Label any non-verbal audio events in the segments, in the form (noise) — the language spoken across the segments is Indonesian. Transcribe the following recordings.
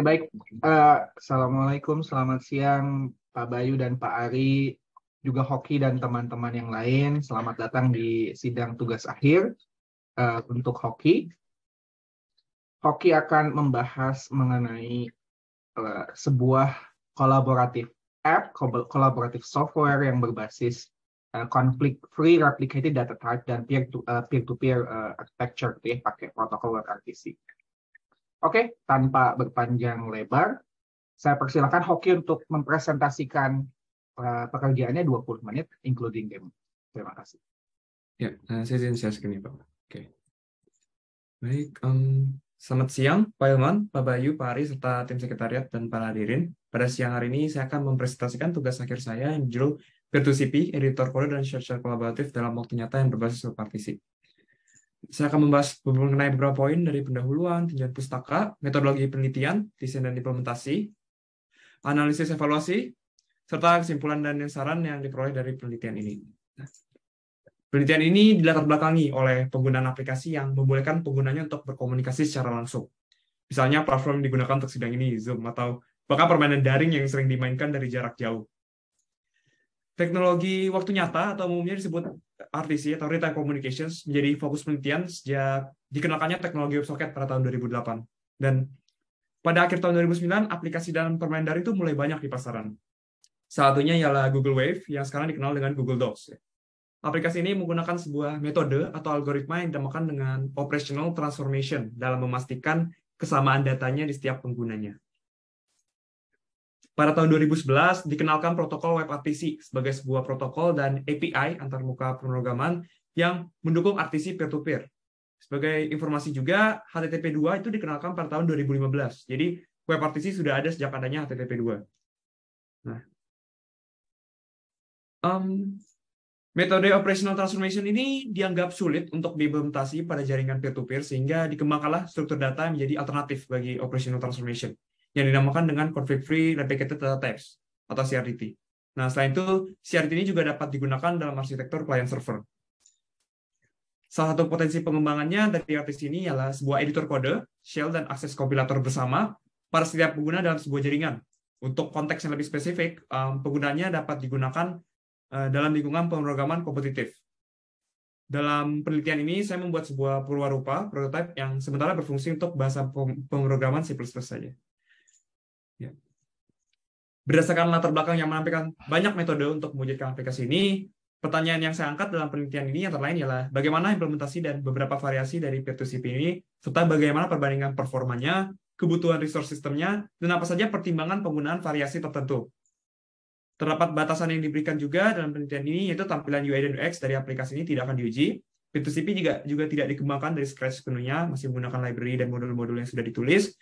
Oke baik, uh, assalamualaikum, selamat siang Pak Bayu dan Pak Ari, juga Hoki dan teman-teman yang lain. Selamat datang di sidang tugas akhir uh, untuk Hoki. Hoki akan membahas mengenai uh, sebuah kolaboratif app, kolaboratif software yang berbasis uh, conflict free replicated data type dan peer to peer, -peer uh, architecture, gitu ya, pakai protokol RPC. Oke, tanpa berpanjang lebar, saya persilakan Hoki untuk mempresentasikan eh, pekerjaannya 20 menit, including game. Terima kasih. Ya, eh, saya izin share screen Pak. Oke. Baik, um, selamat siang Pak Ilman, Pak Bayu, Pak Ari, serta tim sekretariat dan para hadirin. Pada siang hari ini, saya akan mempresentasikan tugas akhir saya yang judul Peer2CP, Editor Kode dan Share-Share Kolaboratif dalam waktu nyata yang berbasis partisi. Saya akan membahas mengenai beberapa poin dari pendahuluan, tinjauan pustaka, metodologi penelitian, desain dan implementasi, analisis evaluasi, serta kesimpulan dan saran yang diperoleh dari penelitian ini. Nah, penelitian ini dilatar belakangi oleh penggunaan aplikasi yang membolehkan penggunanya untuk berkomunikasi secara langsung. Misalnya platform yang digunakan untuk sidang ini Zoom atau bahkan permainan daring yang sering dimainkan dari jarak jauh. Teknologi waktu nyata atau umumnya disebut RTC ya, atau Real Communications menjadi fokus penelitian sejak dikenalkannya teknologi socket pada tahun 2008. Dan pada akhir tahun 2009, aplikasi dan permainan dari itu mulai banyak di pasaran. Salah satunya ialah Google Wave yang sekarang dikenal dengan Google Docs. Ya. Aplikasi ini menggunakan sebuah metode atau algoritma yang ditemukan dengan operational transformation dalam memastikan kesamaan datanya di setiap penggunanya. Pada tahun 2011 dikenalkan protokol WebRTC sebagai sebuah protokol dan API antarmuka muka pemrograman yang mendukung RTC peer-to-peer. Sebagai informasi juga, HTTP2 itu dikenalkan pada tahun 2015. Jadi WebRTC sudah ada sejak adanya HTTP2. Nah, um, metode operational transformation ini dianggap sulit untuk diimplementasi pada jaringan peer-to-peer -peer, sehingga dikembangkanlah struktur data menjadi alternatif bagi operational transformation yang dinamakan dengan conflict free replicated data types atau CRDT. Nah, selain itu, CRDT ini juga dapat digunakan dalam arsitektur client server. Salah satu potensi pengembangannya dari artis ini ialah sebuah editor kode, shell, dan akses kompilator bersama para setiap pengguna dalam sebuah jaringan. Untuk konteks yang lebih spesifik, um, penggunanya dapat digunakan uh, dalam lingkungan pemrograman kompetitif. Dalam penelitian ini, saya membuat sebuah perwarupa prototype yang sementara berfungsi untuk bahasa pemrograman C++ saja. Ya. Berdasarkan latar belakang yang menampilkan banyak metode untuk mewujudkan aplikasi ini, pertanyaan yang saya angkat dalam penelitian ini yang terlain ialah bagaimana implementasi dan beberapa variasi dari P2CP ini, serta bagaimana perbandingan performanya, kebutuhan resource sistemnya, dan apa saja pertimbangan penggunaan variasi tertentu. Terdapat batasan yang diberikan juga dalam penelitian ini, yaitu tampilan UI dan UX dari aplikasi ini tidak akan diuji. P2CP juga, juga tidak dikembangkan dari scratch sepenuhnya, masih menggunakan library dan modul-modul yang sudah ditulis.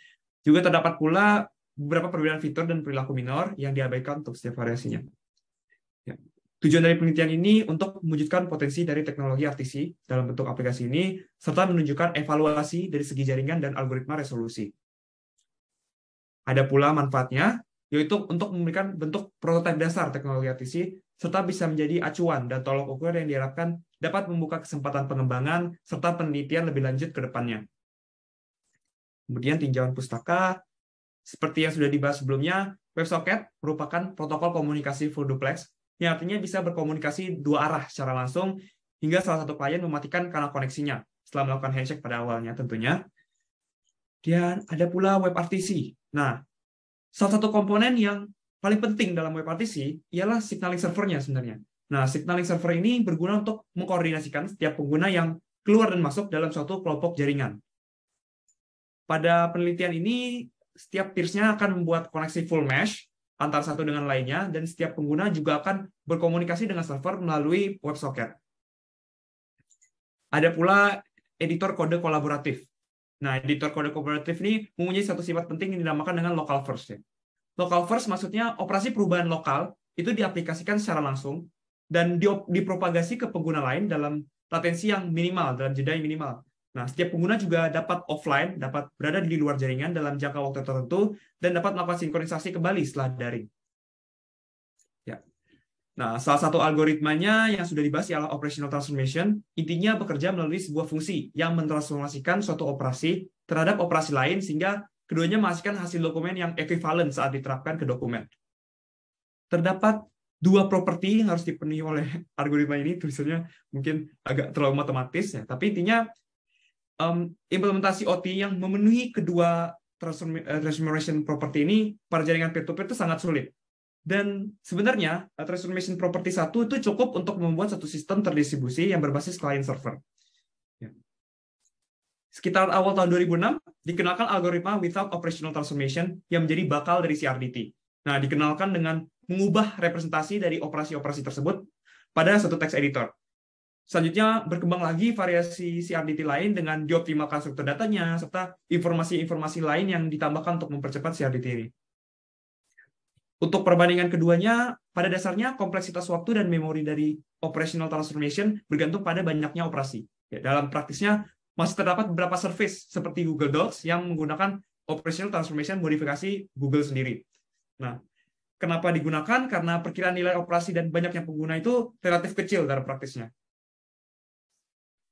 Juga terdapat pula beberapa perbedaan fitur dan perilaku minor yang diabaikan untuk setiap variasinya. Ya. Tujuan dari penelitian ini untuk mewujudkan potensi dari teknologi RTC dalam bentuk aplikasi ini, serta menunjukkan evaluasi dari segi jaringan dan algoritma resolusi. Ada pula manfaatnya, yaitu untuk memberikan bentuk prototipe dasar teknologi RTC, serta bisa menjadi acuan dan tolok ukur yang diharapkan dapat membuka kesempatan pengembangan serta penelitian lebih lanjut ke depannya. Kemudian tinjauan pustaka, seperti yang sudah dibahas sebelumnya, WebSocket merupakan protokol komunikasi full duplex yang artinya bisa berkomunikasi dua arah secara langsung hingga salah satu klien mematikan kanal koneksinya setelah melakukan handshake pada awalnya tentunya. Dan ada pula WebRTC. Nah, salah satu komponen yang paling penting dalam WebRTC ialah signaling servernya sebenarnya. Nah, signaling server ini berguna untuk mengkoordinasikan setiap pengguna yang keluar dan masuk dalam suatu kelompok jaringan. Pada penelitian ini, setiap peersnya akan membuat koneksi full mesh antara satu dengan lainnya, dan setiap pengguna juga akan berkomunikasi dengan server melalui WebSocket. Ada pula editor kode kolaboratif. Nah, editor kode kolaboratif ini mempunyai satu sifat penting yang dinamakan dengan local first. Ya. Local first maksudnya operasi perubahan lokal itu diaplikasikan secara langsung dan dipropagasi ke pengguna lain dalam latensi yang minimal, dalam jeda yang minimal. Nah, setiap pengguna juga dapat offline, dapat berada di luar jaringan dalam jangka waktu tertentu, dan dapat melakukan sinkronisasi kembali setelah daring. Ya. Nah, salah satu algoritmanya yang sudah dibahas ialah operational transformation. Intinya bekerja melalui sebuah fungsi yang mentransformasikan suatu operasi terhadap operasi lain sehingga keduanya menghasilkan hasil dokumen yang ekuivalen saat diterapkan ke dokumen. Terdapat dua properti yang harus dipenuhi oleh (laughs) algoritma ini tulisannya mungkin agak terlalu matematis ya tapi intinya um, implementasi OT yang memenuhi kedua eh, transformation property ini pada jaringan peer-to-peer itu sangat sulit. Dan sebenarnya eh, transformation property satu itu cukup untuk membuat satu sistem terdistribusi yang berbasis client server. Ya. Sekitar awal tahun 2006 dikenalkan algoritma without operational transformation yang menjadi bakal dari CRDT. Nah, dikenalkan dengan mengubah representasi dari operasi-operasi tersebut pada satu text editor. Selanjutnya berkembang lagi variasi CRDT lain dengan dioptimalkan struktur datanya serta informasi-informasi lain yang ditambahkan untuk mempercepat CRDT ini. Untuk perbandingan keduanya, pada dasarnya kompleksitas waktu dan memori dari operational transformation bergantung pada banyaknya operasi. Ya, dalam praktisnya, masih terdapat beberapa service seperti Google Docs yang menggunakan operational transformation modifikasi Google sendiri. Nah, kenapa digunakan? Karena perkiraan nilai operasi dan banyaknya pengguna itu relatif kecil dalam praktisnya.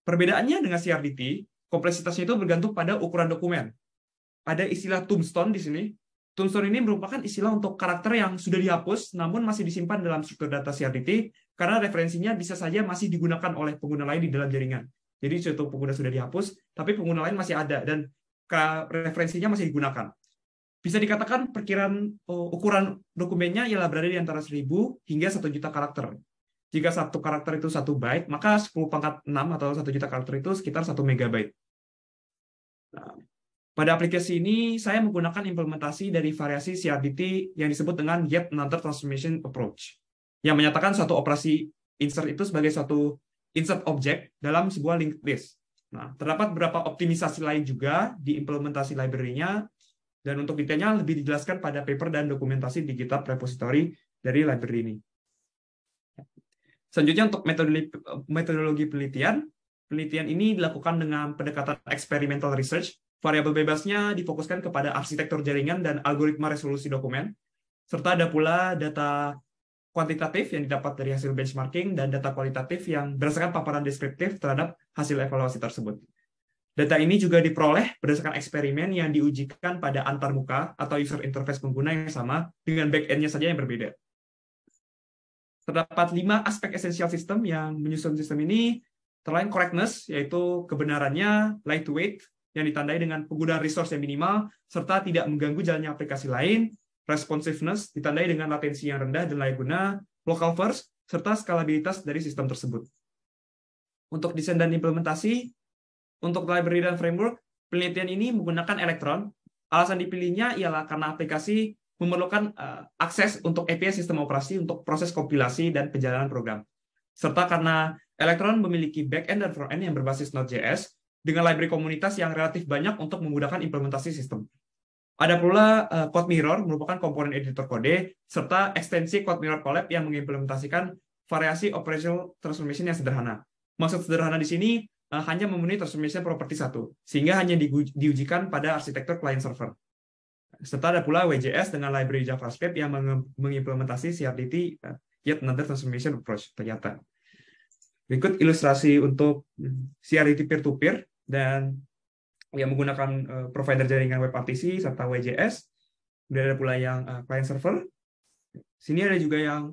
Perbedaannya dengan CRDT, kompleksitasnya itu bergantung pada ukuran dokumen. Ada istilah tombstone di sini. Tombstone ini merupakan istilah untuk karakter yang sudah dihapus namun masih disimpan dalam struktur data CRDT karena referensinya bisa saja masih digunakan oleh pengguna lain di dalam jaringan. Jadi suatu pengguna sudah dihapus, tapi pengguna lain masih ada dan referensinya masih digunakan bisa dikatakan perkiraan uh, ukuran dokumennya ialah berada di antara 1000 hingga 1 juta karakter. Jika satu karakter itu satu byte, maka 10 pangkat 6 atau satu juta karakter itu sekitar 1 megabyte. Nah, pada aplikasi ini, saya menggunakan implementasi dari variasi CRDT yang disebut dengan Yet Another Transformation Approach, yang menyatakan satu operasi insert itu sebagai satu insert object dalam sebuah linked list. Nah, terdapat beberapa optimisasi lain juga di implementasi library-nya, dan untuk detailnya lebih dijelaskan pada paper dan dokumentasi di GitHub repository dari library ini. Selanjutnya untuk metodologi, penelitian, penelitian ini dilakukan dengan pendekatan experimental research. Variabel bebasnya difokuskan kepada arsitektur jaringan dan algoritma resolusi dokumen, serta ada pula data kuantitatif yang didapat dari hasil benchmarking dan data kualitatif yang berdasarkan paparan deskriptif terhadap hasil evaluasi tersebut. Data ini juga diperoleh berdasarkan eksperimen yang diujikan pada antarmuka atau user interface pengguna yang sama dengan back-end-nya saja yang berbeda. Terdapat lima aspek esensial sistem yang menyusun sistem ini, terlain correctness, yaitu kebenarannya, lightweight, yang ditandai dengan penggunaan resource yang minimal, serta tidak mengganggu jalannya aplikasi lain, responsiveness, ditandai dengan latensi yang rendah dan layak guna, local first, serta skalabilitas dari sistem tersebut. Untuk desain dan implementasi, untuk library dan framework, penelitian ini menggunakan elektron. Alasan dipilihnya ialah karena aplikasi memerlukan uh, akses untuk API sistem operasi untuk proses kompilasi dan perjalanan program. Serta karena Electron memiliki back-end dan front-end yang berbasis Node.js dengan library komunitas yang relatif banyak untuk memudahkan implementasi sistem. Ada pula uh, Code Mirror merupakan komponen editor kode serta ekstensi Code Mirror Collab yang mengimplementasikan variasi operational transformation yang sederhana. Maksud sederhana di sini uh, hanya memenuhi transformation property satu, sehingga hanya diujikan pada arsitektur client server serta ada pula WJS dengan library JavaScript yang mengimplementasi CRDT eh, Yet Another Transformation Approach ternyata. Berikut ilustrasi untuk hmm, CRDT peer-to-peer dan yang menggunakan eh, provider jaringan WebRTC serta WJS. Kemudian ada pula yang eh, client server. Sini ada juga yang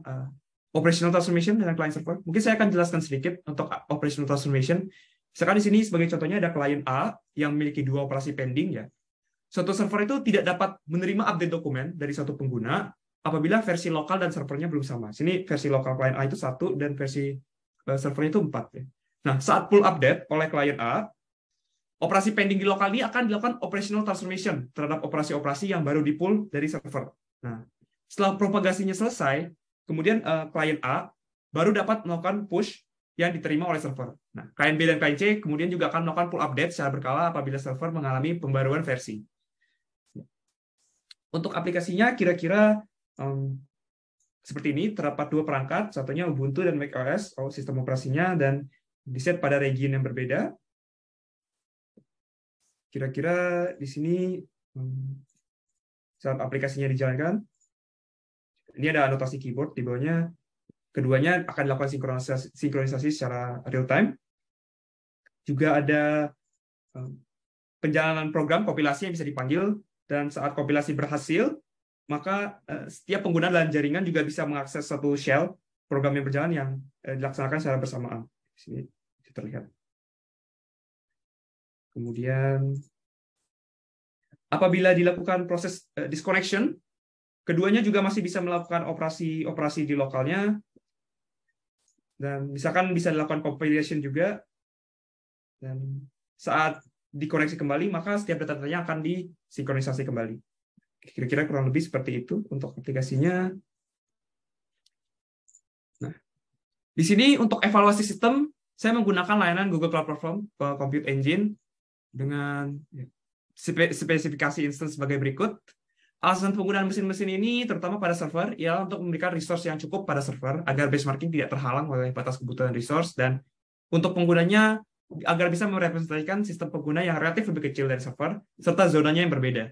operational transformation dengan client server. Mungkin saya akan jelaskan sedikit untuk operational transformation. sekarang di sini sebagai contohnya ada client A yang memiliki dua operasi pending ya. Suatu server itu tidak dapat menerima update dokumen dari satu pengguna apabila versi lokal dan servernya belum sama. Sini versi lokal klien A itu satu dan versi eh, servernya itu empat. Ya. Nah, saat pull update oleh klien A, operasi pending di lokal ini akan dilakukan operational transformation terhadap operasi-operasi yang baru di pull dari server. Nah, setelah propagasinya selesai, kemudian uh, klien A baru dapat melakukan push yang diterima oleh server. Nah, klien B dan klien C kemudian juga akan melakukan pull update secara berkala apabila server mengalami pembaruan versi. Untuk aplikasinya kira-kira um, seperti ini, terdapat dua perangkat, satunya Ubuntu dan macOS, oh, sistem operasinya, dan diset pada region yang berbeda. Kira-kira di sini saat aplikasinya dijalankan, ini ada anotasi keyboard di bawahnya. Keduanya akan dilakukan sinkronisasi, sinkronisasi secara real time. Juga ada penjalanan program kompilasi yang bisa dipanggil dan saat kompilasi berhasil, maka eh, setiap pengguna dalam jaringan juga bisa mengakses satu shell program yang berjalan yang eh, dilaksanakan secara bersamaan. Di sini terlihat. Kemudian apabila dilakukan proses eh, disconnection, keduanya juga masih bisa melakukan operasi-operasi di lokalnya dan misalkan bisa dilakukan compilation juga. Dan saat dikoneksi kembali, maka setiap data-datanya akan disinkronisasi kembali. Kira-kira kurang lebih seperti itu untuk aplikasinya. Nah, di sini untuk evaluasi sistem, saya menggunakan layanan Google Cloud Platform Compute Engine dengan ya, spesifikasi instance sebagai berikut. Alasan penggunaan mesin-mesin ini terutama pada server ialah untuk memberikan resource yang cukup pada server agar benchmarking tidak terhalang oleh batas kebutuhan resource dan untuk penggunanya agar bisa merepresentasikan sistem pengguna yang relatif lebih kecil dari server serta zonanya yang berbeda.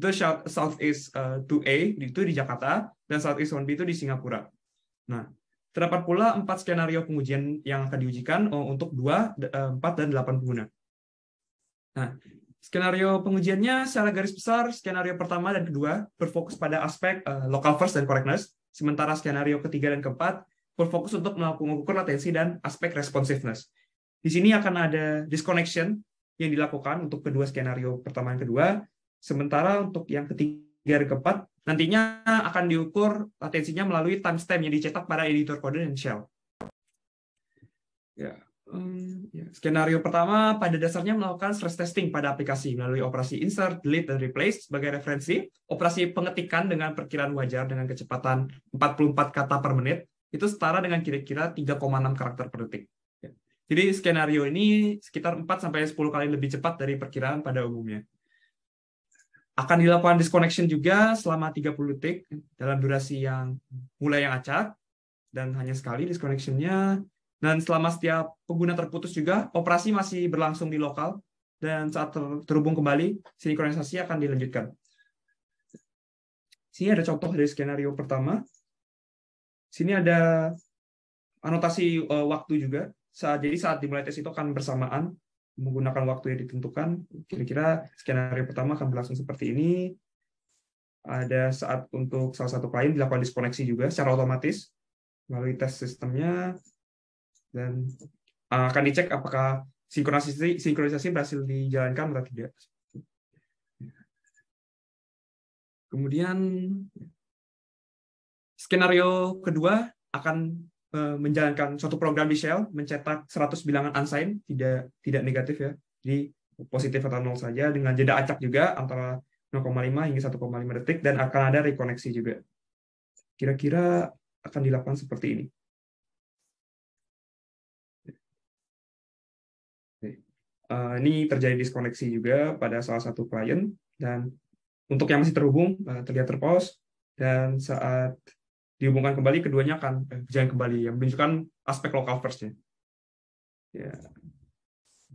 The Southeast uh, eh, 2A itu di Jakarta dan South Southeast 1B itu di Singapura. Nah, terdapat pula empat skenario pengujian yang akan diujikan eh, untuk 2, 4, eh, dan 8 pengguna. Nah, skenario pengujiannya secara garis besar, skenario pertama dan kedua berfokus pada aspek uh, local first dan correctness, sementara skenario ketiga dan keempat berfokus untuk melakukan mengukur latensi dan aspek responsiveness. Di sini akan ada disconnection yang dilakukan untuk kedua skenario pertama dan kedua. Sementara untuk yang ketiga dan keempat, nantinya akan diukur latensinya melalui timestamp yang dicetak pada editor kode dan shell. Ya, ya. Skenario pertama pada dasarnya melakukan stress testing pada aplikasi melalui operasi insert, delete, dan replace sebagai referensi, operasi pengetikan dengan perkiraan wajar dengan kecepatan 44 kata per menit, itu setara dengan kira-kira 3,6 karakter per detik. Jadi skenario ini sekitar 4 sampai 10 kali lebih cepat dari perkiraan pada umumnya. Akan dilakukan disconnection juga selama 30 detik dalam durasi yang mulai yang acak dan hanya sekali disconnectionnya. Dan selama setiap pengguna terputus juga, operasi masih berlangsung di lokal dan saat terhubung kembali, sinkronisasi akan dilanjutkan. Sini ada contoh dari skenario pertama. Sini ada anotasi eh, waktu juga saat jadi saat dimulai tes itu akan bersamaan menggunakan waktu yang ditentukan. Kira-kira skenario pertama akan berlangsung seperti ini. Ada saat untuk salah satu klien dilakukan diskoneksi juga secara otomatis melalui tes sistemnya dan eh, akan dicek apakah sinkronisasi sinkronisasi berhasil dijalankan atau tidak. Kemudian skenario kedua akan Eh, menjalankan suatu program di Shell mencetak 100 bilangan unsigned tidak tidak negatif ya jadi positif atau nol saja dengan jeda acak juga antara 0,5 hingga 1,5 detik dan akan ada rekoneksi juga kira-kira akan dilakukan seperti ini eh, ini terjadi diskoneksi juga pada salah satu klien dan untuk yang masih terhubung eh, terlihat terpause dan saat dihubungkan kembali keduanya akan eh, berjalan kembali yang menunjukkan aspek lokal first-nya. Ya.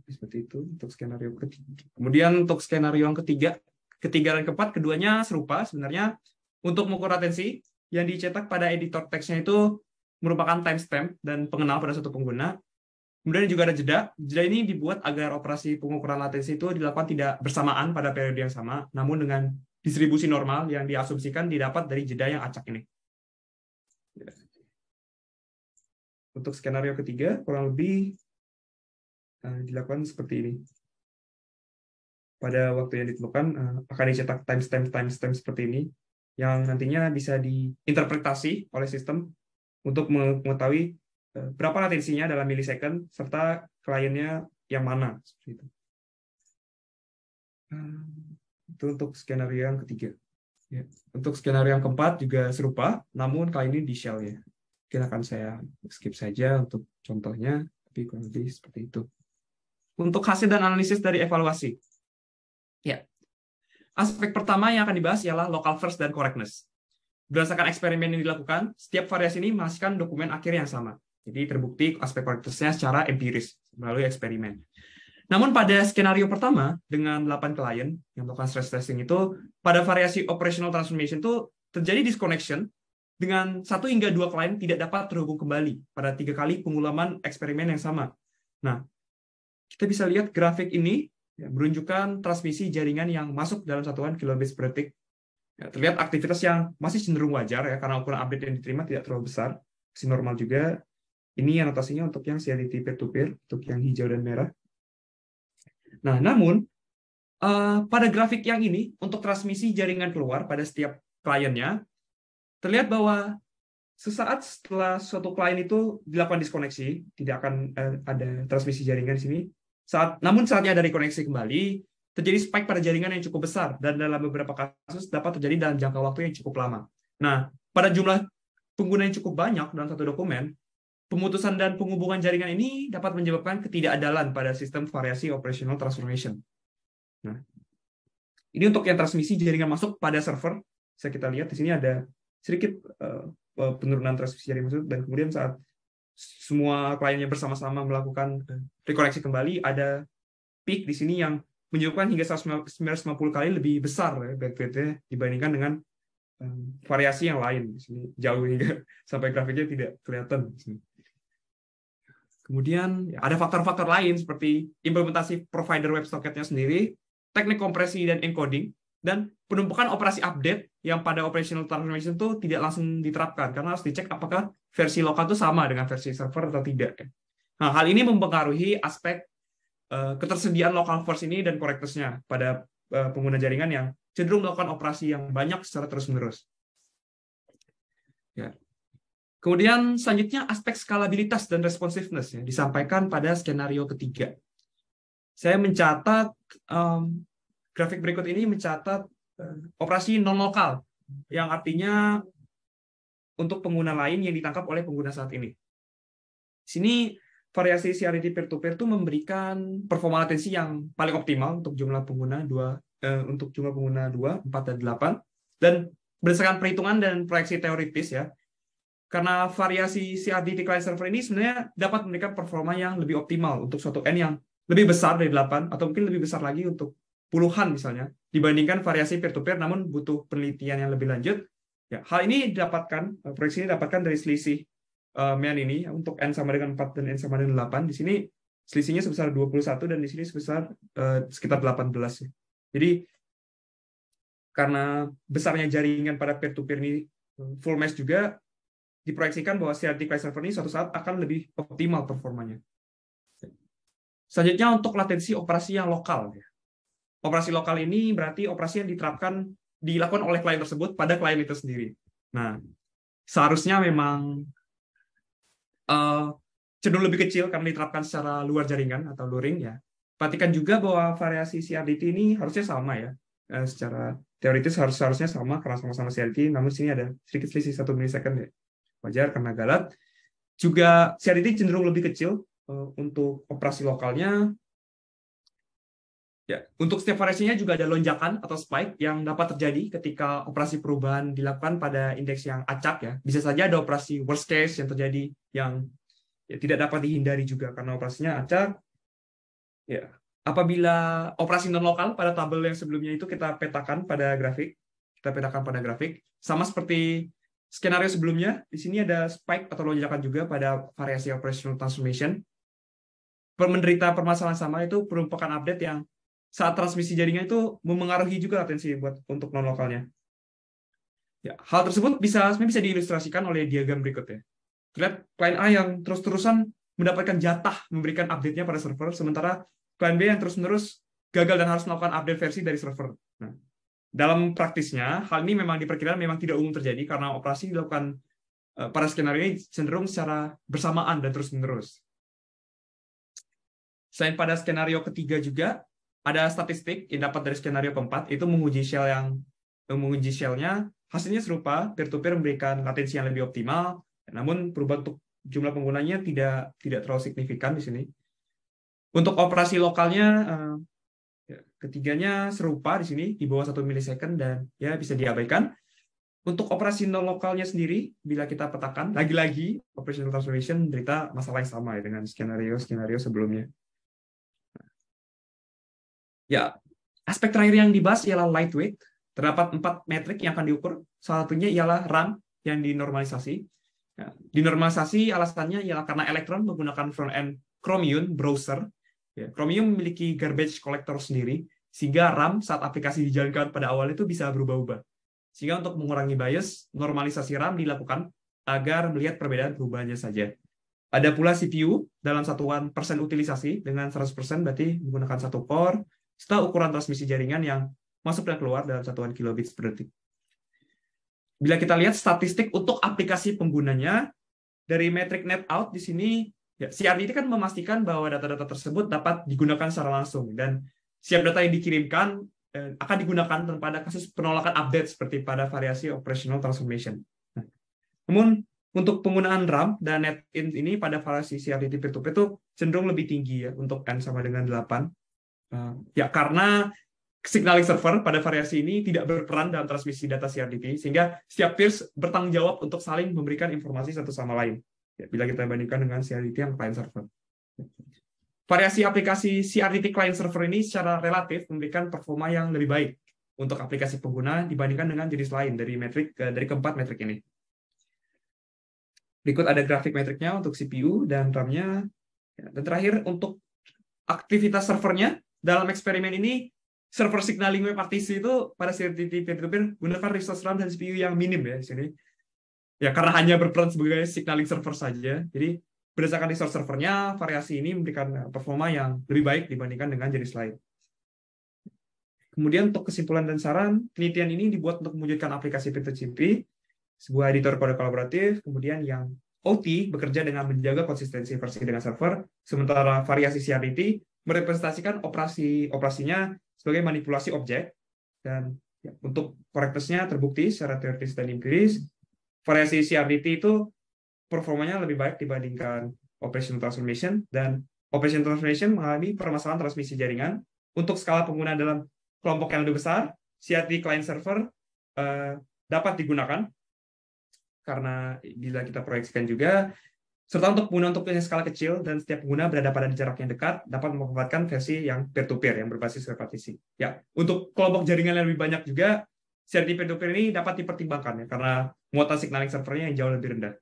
Seperti itu untuk skenario ketiga. Kemudian untuk skenario yang ketiga, ketiga dan keempat keduanya serupa sebenarnya untuk mengukur latensi yang dicetak pada editor teksnya itu merupakan timestamp dan pengenal pada suatu pengguna. Kemudian juga ada jeda. Jeda ini dibuat agar operasi pengukuran latensi itu dilakukan tidak bersamaan pada periode yang sama, namun dengan distribusi normal yang diasumsikan didapat dari jeda yang acak ini. Untuk skenario ketiga, kurang lebih eh, dilakukan seperti ini. Pada waktu yang ditentukan, eh, akan dicetak timestamp time seperti ini, yang nantinya bisa diinterpretasi oleh sistem untuk mengetahui eh, berapa latensinya dalam milisecond, serta kliennya yang mana. Itu untuk skenario yang ketiga. Ya. Untuk skenario yang keempat juga serupa, namun kali ini di shell ya. Mungkin akan saya skip saja untuk contohnya, tapi kurang lebih seperti itu. Untuk hasil dan analisis dari evaluasi. Ya. Aspek pertama yang akan dibahas ialah local first dan correctness. Berdasarkan eksperimen yang dilakukan, setiap variasi ini menghasilkan dokumen akhir yang sama. Jadi terbukti aspek correctnessnya secara empiris melalui eksperimen. Namun pada skenario pertama dengan 8 klien yang melakukan stress testing itu pada variasi operational transformation itu terjadi disconnection dengan satu hingga dua klien tidak dapat terhubung kembali pada tiga kali pengulaman eksperimen yang sama. Nah, kita bisa lihat grafik ini ya, menunjukkan transmisi jaringan yang masuk dalam satuan kilobit per detik. Ya, terlihat aktivitas yang masih cenderung wajar ya karena ukuran update yang diterima tidak terlalu besar, masih normal juga. Ini anotasinya untuk yang CIDT peer-to-peer, -peer, untuk yang hijau dan merah. Nah, namun uh, pada grafik yang ini untuk transmisi jaringan keluar pada setiap kliennya terlihat bahwa sesaat setelah suatu klien itu dilakukan diskoneksi, tidak akan uh, ada transmisi jaringan di sini. Saat namun saatnya ada rekoneksi kembali, terjadi spike pada jaringan yang cukup besar dan dalam beberapa kasus dapat terjadi dalam jangka waktu yang cukup lama. Nah, pada jumlah pengguna yang cukup banyak dalam satu dokumen, Pemutusan dan penghubungan jaringan ini dapat menyebabkan ketidakadalan pada sistem variasi operational transformation. Nah, ini untuk yang transmisi jaringan masuk pada server. Saya kita lihat di sini ada sedikit eh, eh, penurunan transmisi jaringan masuk dan kemudian saat semua kliennya bersama-sama melakukan eh, rekoneksi kembali ada peak di sini yang menyebabkan hingga 150 kali lebih besar bandwidth-nya dibandingkan dengan variasi yang lain. Di sini jauh hingga (laughs) sampai grafiknya tidak kelihatan. Di sini. Kemudian ya, ada faktor-faktor lain seperti implementasi provider web socketnya sendiri, teknik kompresi dan encoding, dan penumpukan operasi update yang pada operational transformation itu tidak langsung diterapkan karena harus dicek apakah versi lokal itu sama dengan versi server atau tidak. Ya. Nah, hal ini mempengaruhi aspek uh, ketersediaan local force ini dan correctness pada uh, pengguna jaringan yang cenderung melakukan operasi yang banyak secara terus-menerus. Kemudian selanjutnya aspek skalabilitas dan responsiveness ya, disampaikan pada skenario ketiga. Saya mencatat um, grafik berikut ini mencatat eh, operasi non lokal yang artinya untuk pengguna lain yang ditangkap oleh pengguna saat ini. Di sini variasi CRD peer-to-peer itu memberikan performa latensi yang paling optimal untuk jumlah pengguna 2 eh, untuk jumlah pengguna 2, 4 dan 8 dan berdasarkan perhitungan dan proyeksi teoritis ya, karena variasi CRD di client server ini sebenarnya dapat memberikan performa yang lebih optimal untuk suatu N yang lebih besar dari 8 atau mungkin lebih besar lagi untuk puluhan misalnya dibandingkan variasi peer-to-peer namun butuh penelitian yang lebih lanjut. Ya, hal ini didapatkan eh, proyeksi ini dapatkan dari selisih uh, eh, mean ini untuk n sama dengan 4 dan n sama dengan 8. Di sini selisihnya sebesar 21 dan di sini sebesar uh, sekitar 18. Jadi karena besarnya jaringan pada peer to -peer ini full mesh juga diproyeksikan bahwa CRT client server ini suatu saat akan lebih optimal performanya. Selanjutnya untuk latensi operasi yang lokal. Ya. Operasi lokal ini berarti operasi yang diterapkan dilakukan oleh klien tersebut pada klien itu sendiri. Nah, seharusnya memang uh, cenderung lebih kecil karena diterapkan secara luar jaringan atau luring ya. Perhatikan juga bahwa variasi CRT ini harusnya sama ya. Eh, secara teoritis harus harusnya sama karena sama-sama CRDT, namun sini ada sedikit selisih satu milisecond ya wajar karena galat. Juga CRD cenderung lebih kecil eh, untuk operasi lokalnya. Ya, untuk step variasinya juga ada lonjakan atau spike yang dapat terjadi ketika operasi perubahan dilakukan pada indeks yang acak ya. Bisa saja ada operasi worst case yang terjadi yang ya, tidak dapat dihindari juga karena operasinya acak. Ya, apabila operasi non lokal pada tabel yang sebelumnya itu kita petakan pada grafik, kita petakan pada grafik sama seperti Skenario sebelumnya, di sini ada spike atau lonjakan juga pada variasi operational transformation. Pemenderita permasalahan sama itu merupakan update yang saat transmisi jaringan itu memengaruhi juga latensi buat untuk non lokalnya. Ya, hal tersebut bisa bisa diilustrasikan oleh diagram berikutnya. Terlihat klien A yang terus-terusan mendapatkan jatah memberikan update-nya pada server, sementara klien B yang terus-menerus gagal dan harus melakukan update versi dari server. Nah, dalam praktisnya, hal ini memang diperkirakan memang tidak umum terjadi karena operasi dilakukan eh, para skenario ini cenderung secara bersamaan dan terus-menerus. Selain pada skenario ketiga juga, ada statistik yang dapat dari skenario keempat, itu menguji shell yang eh, menguji shellnya, hasilnya serupa, peer to -peer memberikan latensi yang lebih optimal, namun perubahan untuk jumlah penggunanya tidak tidak terlalu signifikan di sini. Untuk operasi lokalnya, eh, Ketiganya serupa di sini, di bawah satu milisecond dan ya bisa diabaikan. Untuk operasi nol lokalnya sendiri, bila kita petakan, lagi-lagi operational transformation berita masalah yang sama ya dengan skenario-skenario sebelumnya. Ya, aspek terakhir yang dibahas ialah lightweight. Terdapat empat metrik yang akan diukur. Salah satunya ialah RAM yang dinormalisasi. Ya, dinormalisasi alasannya ialah karena elektron menggunakan front-end Chromium browser Ya, Chromium memiliki garbage collector sendiri, sehingga RAM saat aplikasi dijalankan pada awal itu bisa berubah-ubah. Sehingga untuk mengurangi bias, normalisasi RAM dilakukan agar melihat perbedaan perubahannya saja. Ada pula CPU dalam satuan persen utilisasi dengan 100% berarti menggunakan satu core, serta ukuran transmisi jaringan yang masuk dan keluar dalam satuan kilobit per detik. Bila kita lihat statistik untuk aplikasi penggunanya, dari metric net out di sini Ya, CRD itu kan memastikan bahwa data-data tersebut dapat digunakan secara langsung dan siap data yang dikirimkan eh, akan digunakan pada kasus penolakan update seperti pada variasi operational transformation. Nah, namun untuk penggunaan RAM dan net ini pada variasi CRDT peer-to-peer itu cenderung lebih tinggi ya untuk n sama dengan 8. Uh, eh, ya karena signaling server pada variasi ini tidak berperan dalam transmisi data CRDT sehingga setiap peers bertanggung jawab untuk saling memberikan informasi satu sama lain. Ya, bila kita bandingkan dengan CRDT yang client server. Variasi aplikasi CRDT client server ini secara relatif memberikan performa yang lebih baik untuk aplikasi pengguna dibandingkan dengan jenis lain dari metrik eh, dari keempat metrik ini. Berikut ada grafik metriknya untuk CPU dan RAM-nya. Ya, dan terakhir untuk aktivitas servernya dalam eksperimen ini server signaling web itu pada CRDT peer-to-peer gunakan resource RAM dan CPU yang minim ya di sini ya karena hanya berperan sebagai signaling server saja. Jadi berdasarkan resource servernya, variasi ini memberikan eh, performa yang lebih baik dibandingkan dengan jenis lain. Kemudian untuk kesimpulan dan saran, penelitian ini dibuat untuk mewujudkan aplikasi P2CP, sebuah editor kode kolaboratif, kemudian yang OT bekerja dengan menjaga konsistensi versi dengan server, sementara variasi CRDT merepresentasikan operasi operasinya sebagai manipulasi objek dan ya, untuk correctness terbukti secara teoritis dan empiris, variasi CRDT itu performanya lebih baik dibandingkan operation transformation dan operation transformation mengalami permasalahan transmisi jaringan untuk skala pengguna dalam kelompok yang lebih besar CRDT client server eh, dapat digunakan karena bila kita proyeksikan juga serta untuk pengguna untuk skala kecil dan setiap pengguna berada pada jarak yang dekat dapat memanfaatkan versi yang peer-to-peer yang berbasis repetisi. Ya, untuk kelompok jaringan yang lebih banyak juga CRT peer peer ini dapat dipertimbangkan ya, karena muatan signaling servernya yang jauh lebih rendah.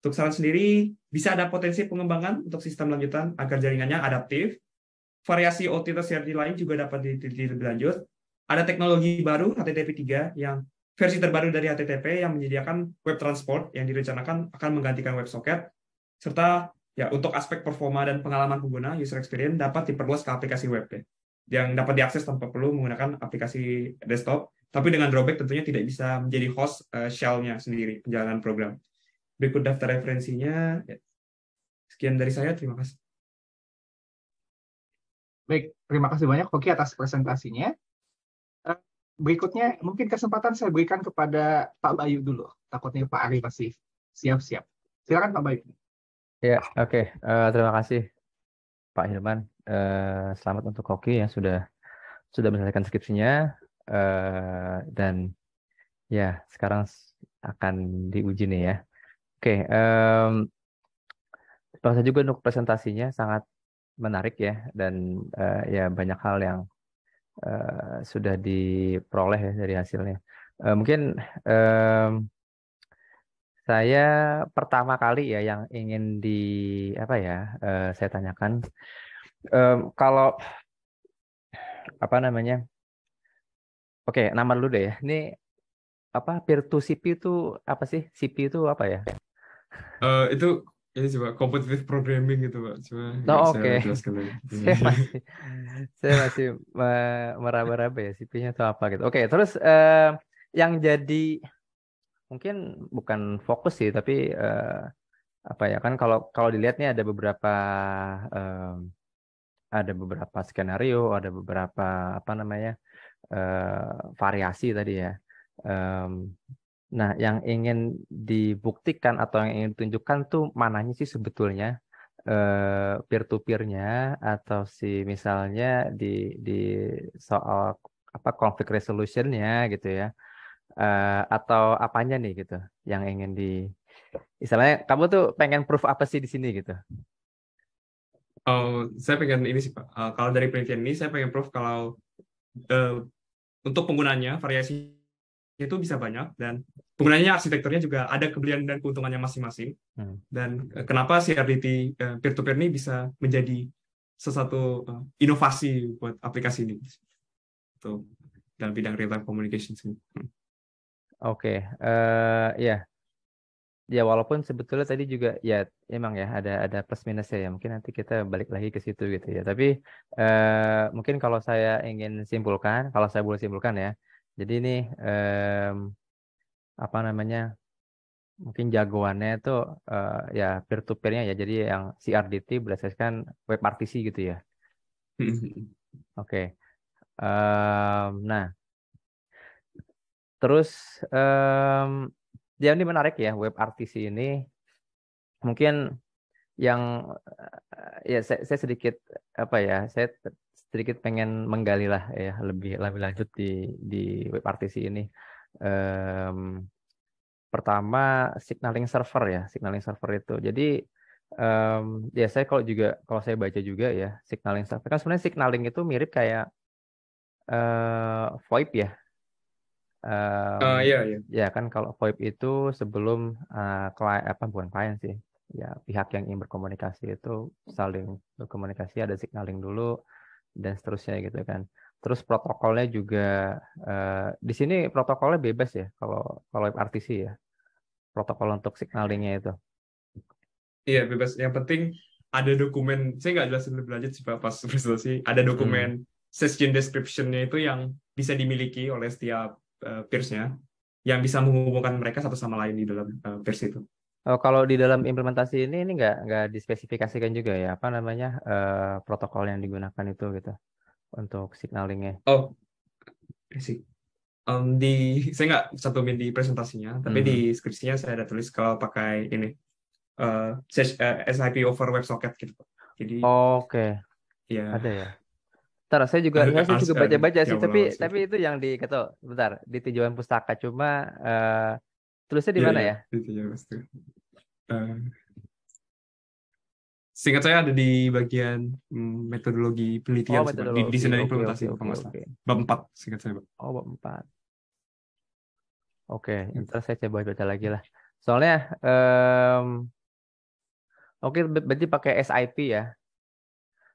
Untuk saran sendiri, bisa ada potensi pengembangan untuk sistem lanjutan agar jaringannya adaptif. Variasi OT atau CRT lain juga dapat diteliti lebih lanjut. Ada teknologi baru HTTP 3 yang versi terbaru dari HTTP yang menyediakan web transport yang direncanakan akan menggantikan web socket serta ya untuk aspek performa dan pengalaman pengguna user experience dapat diperluas ke aplikasi web ya, yang dapat diakses tanpa perlu menggunakan aplikasi desktop tapi dengan drawback tentunya tidak bisa menjadi host uh, shell-nya sendiri, penjalanan program. Berikut daftar referensinya. Sekian dari saya, terima kasih. Baik, terima kasih banyak Koki atas presentasinya. Eh, berikutnya, mungkin kesempatan saya berikan kepada Pak Bayu dulu. Takutnya Pak Ari masih siap-siap. Silakan Pak Bayu. Ya, oke. Okay. Uh, eh, terima kasih Pak Hilman. Uh, selamat untuk Koki yang sudah sudah menyelesaikan skripsinya. Eh, dan ya sekarang akan diuji nih ya. Oke, okay, terima juga untuk presentasinya sangat menarik ya dan uh, ya banyak hal yang uh, sudah diperoleh ya dari hasilnya. Uh, mungkin um, saya pertama kali ya yang ingin di apa ya uh, saya tanyakan um, kalau apa namanya Oke, nama lu deh ya. Ini apa peer to itu apa sih? CP itu apa ya? Uh, itu ini coba competitive programming gitu, Pak. Cuma oh, oke. Okay. Saya, (laughs) saya masih saya masih meraba-raba ya cp nya atau apa gitu. Oke, okay, terus uh, yang jadi mungkin bukan fokus sih, tapi uh, apa ya kan kalau kalau dilihat nih ada beberapa uh, ada beberapa skenario, ada beberapa apa namanya? Eh, variasi tadi ya. nah, yang ingin dibuktikan atau yang ingin ditunjukkan tuh mananya sih sebetulnya uh, eh, peer to peernya atau si misalnya di di soal apa konflik resolutionnya gitu ya eh, atau apanya nih gitu yang ingin di misalnya kamu tuh pengen proof apa sih di sini gitu? Oh, saya pengen ini sih Pak. kalau dari penelitian ini saya pengen proof kalau untuk penggunanya variasi itu bisa banyak dan penggunanya arsitekturnya juga ada kelebihan dan keuntungannya masing-masing hmm. dan eh, kenapa CRDT uh, eh, peer-to-peer ini bisa menjadi sesuatu uh, inovasi buat aplikasi ini tuh dalam bidang real time communication sih. Hmm. Oke, okay. uh, ya. Yeah ya walaupun sebetulnya tadi juga ya emang ya ada ada plus minusnya ya mungkin nanti kita balik lagi ke situ gitu ya tapi eh, mungkin kalau saya ingin simpulkan kalau saya boleh simpulkan ya jadi ini eh, apa namanya mungkin jagoannya itu eh, ya peer to peernya ya jadi yang CRDT berdasarkan web partisi gitu ya (laughs) oke okay. eh, nah terus eh, jadi ini menarik ya web RTC ini mungkin yang eh, ya saya, saya sedikit apa ya saya sedikit pengen menggali lah ya lebih lebih lanjut di di web RTC ini um, pertama signaling server ya signaling server itu jadi um, ya saya kalau juga kalau saya baca juga ya signaling server kan sebenarnya signaling itu mirip kayak uh, VoIP ya Um, uh, iya, iya. Ya kan kalau VoIP itu sebelum uh, klien apa bukan klien sih, ya pihak yang ingin berkomunikasi itu saling berkomunikasi ada signaling dulu dan seterusnya gitu kan. Terus protokolnya juga uh, di sini protokolnya bebas ya kalau kalau RTC ya protokol untuk signalingnya itu. Iya bebas. Yang penting ada dokumen. Saya nggak jelas lebih lanjut sih pas (laughs) presentasi. Ada hmm. dokumen hmm. session descriptionnya itu yang bisa dimiliki oleh setiap Eh, peers nya, yang bisa menghubungkan mereka satu sama lain di dalam uh, peers itu. Oh, kalau di dalam implementasi ini ini nggak nggak dispesifikasikan juga ya apa namanya uh, protokol yang digunakan itu gitu untuk signalingnya. Oh, sih. Um, di saya nggak satu di presentasinya, tapi hmm. di skripsinya saya ada tulis kalau pakai ini uh, SIP over WebSocket gitu. Jadi. Oh, Oke. Okay. Ya. Ada ya. Ntar saya juga ya, saya Astaga, juga baca-baca sih, ya tapi langsung. tapi itu yang di kata bentar di tinjauan pustaka cuma uh, tulisnya di ya, mana ya? ya? Di tinjauan pustaka. Uh, eh, singkat saya ada di bagian hmm, metodologi penelitian oh, metodologi. di, desain sini okay, implementasi okay, okay, okay. bab 4 singkat saya bab. Oh, bab 4. Oke, okay, gitu. hmm. ntar saya coba baca lagi lah. Soalnya um, oke okay, berarti pakai SIP ya.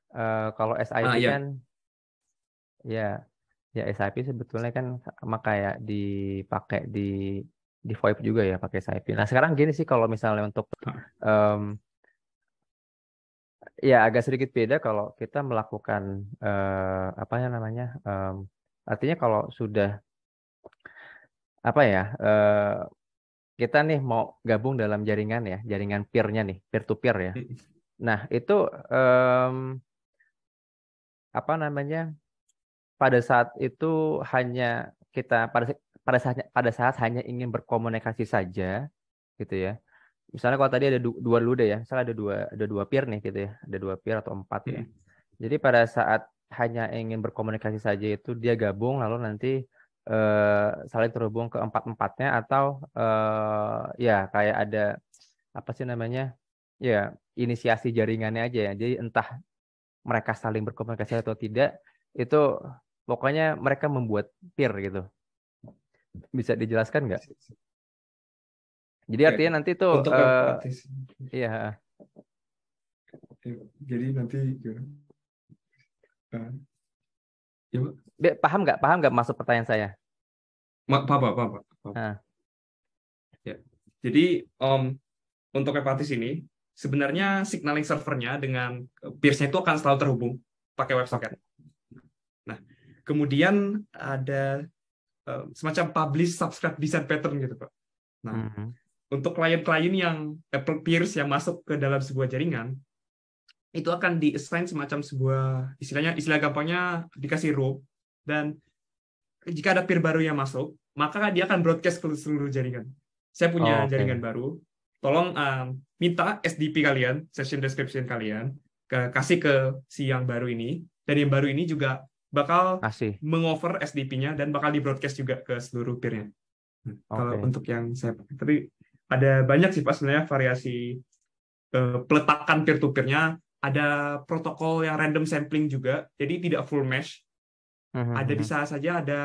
Uh, kalau SIP ah, iya. kan iya Ya, ya SIP sebetulnya kan sama kayak dipakai di di VoIP juga ya pakai SIP. Nah sekarang gini sih kalau misalnya untuk um, ya agak sedikit beda kalau kita melakukan uh, apa ya namanya um, artinya kalau sudah apa ya uh, kita nih mau gabung dalam jaringan ya jaringan peer-nya nih peer to peer ya. Hmm. Nah itu um, apa namanya pada saat itu hanya kita pada pada saat pada saat hanya ingin berkomunikasi saja gitu ya misalnya kalau tadi ada du, dua dulu ya misalnya ada dua ada dua peer nih gitu ya ada dua peer atau empat ya hmm. jadi pada saat hanya ingin berkomunikasi saja itu dia gabung lalu nanti eh, saling terhubung ke empat empatnya atau eh, ya kayak ada apa sih namanya ya inisiasi jaringannya aja ya jadi entah mereka saling berkomunikasi atau tidak itu Pokoknya mereka membuat peer gitu. Bisa dijelaskan nggak? Iya, iya. Jadi iya, artinya nanti tuh Untuk uh, iya. Jadi nanti ya, ya, paham nggak? Paham nggak masuk pertanyaan saya? Ma, paham, paham, paham. Ya. Jadi um, untuk hepatitis ini sebenarnya signaling servernya dengan eh, peersnya itu akan selalu terhubung pakai WebSocket. Nah, Kemudian ada eh, semacam publish subscribe design pattern gitu Pak. Nah, mm -hmm. untuk klien-klien yang Apple peers yang masuk ke dalam sebuah jaringan itu akan di assign semacam sebuah istilahnya istilah gampangnya dikasih rope dan jika ada peer baru yang masuk maka dia akan broadcast ke seluruh jaringan. Saya punya oh, okay. jaringan baru, tolong um, minta SDP kalian, session description kalian, ke, kasih ke si yang baru ini dan yang baru ini juga bakal Asih. mengover SDP-nya dan bakal di broadcast juga ke seluruh peer-nya. Okay. Hmm, kalau untuk yang saya pakai, tapi ada banyak sih pak sebenarnya variasi uh, peletakan peer to peer-nya. Ada protokol yang random sampling juga, jadi tidak full mesh. Uh mhm, -huh. Ada mhm. bisa saja ada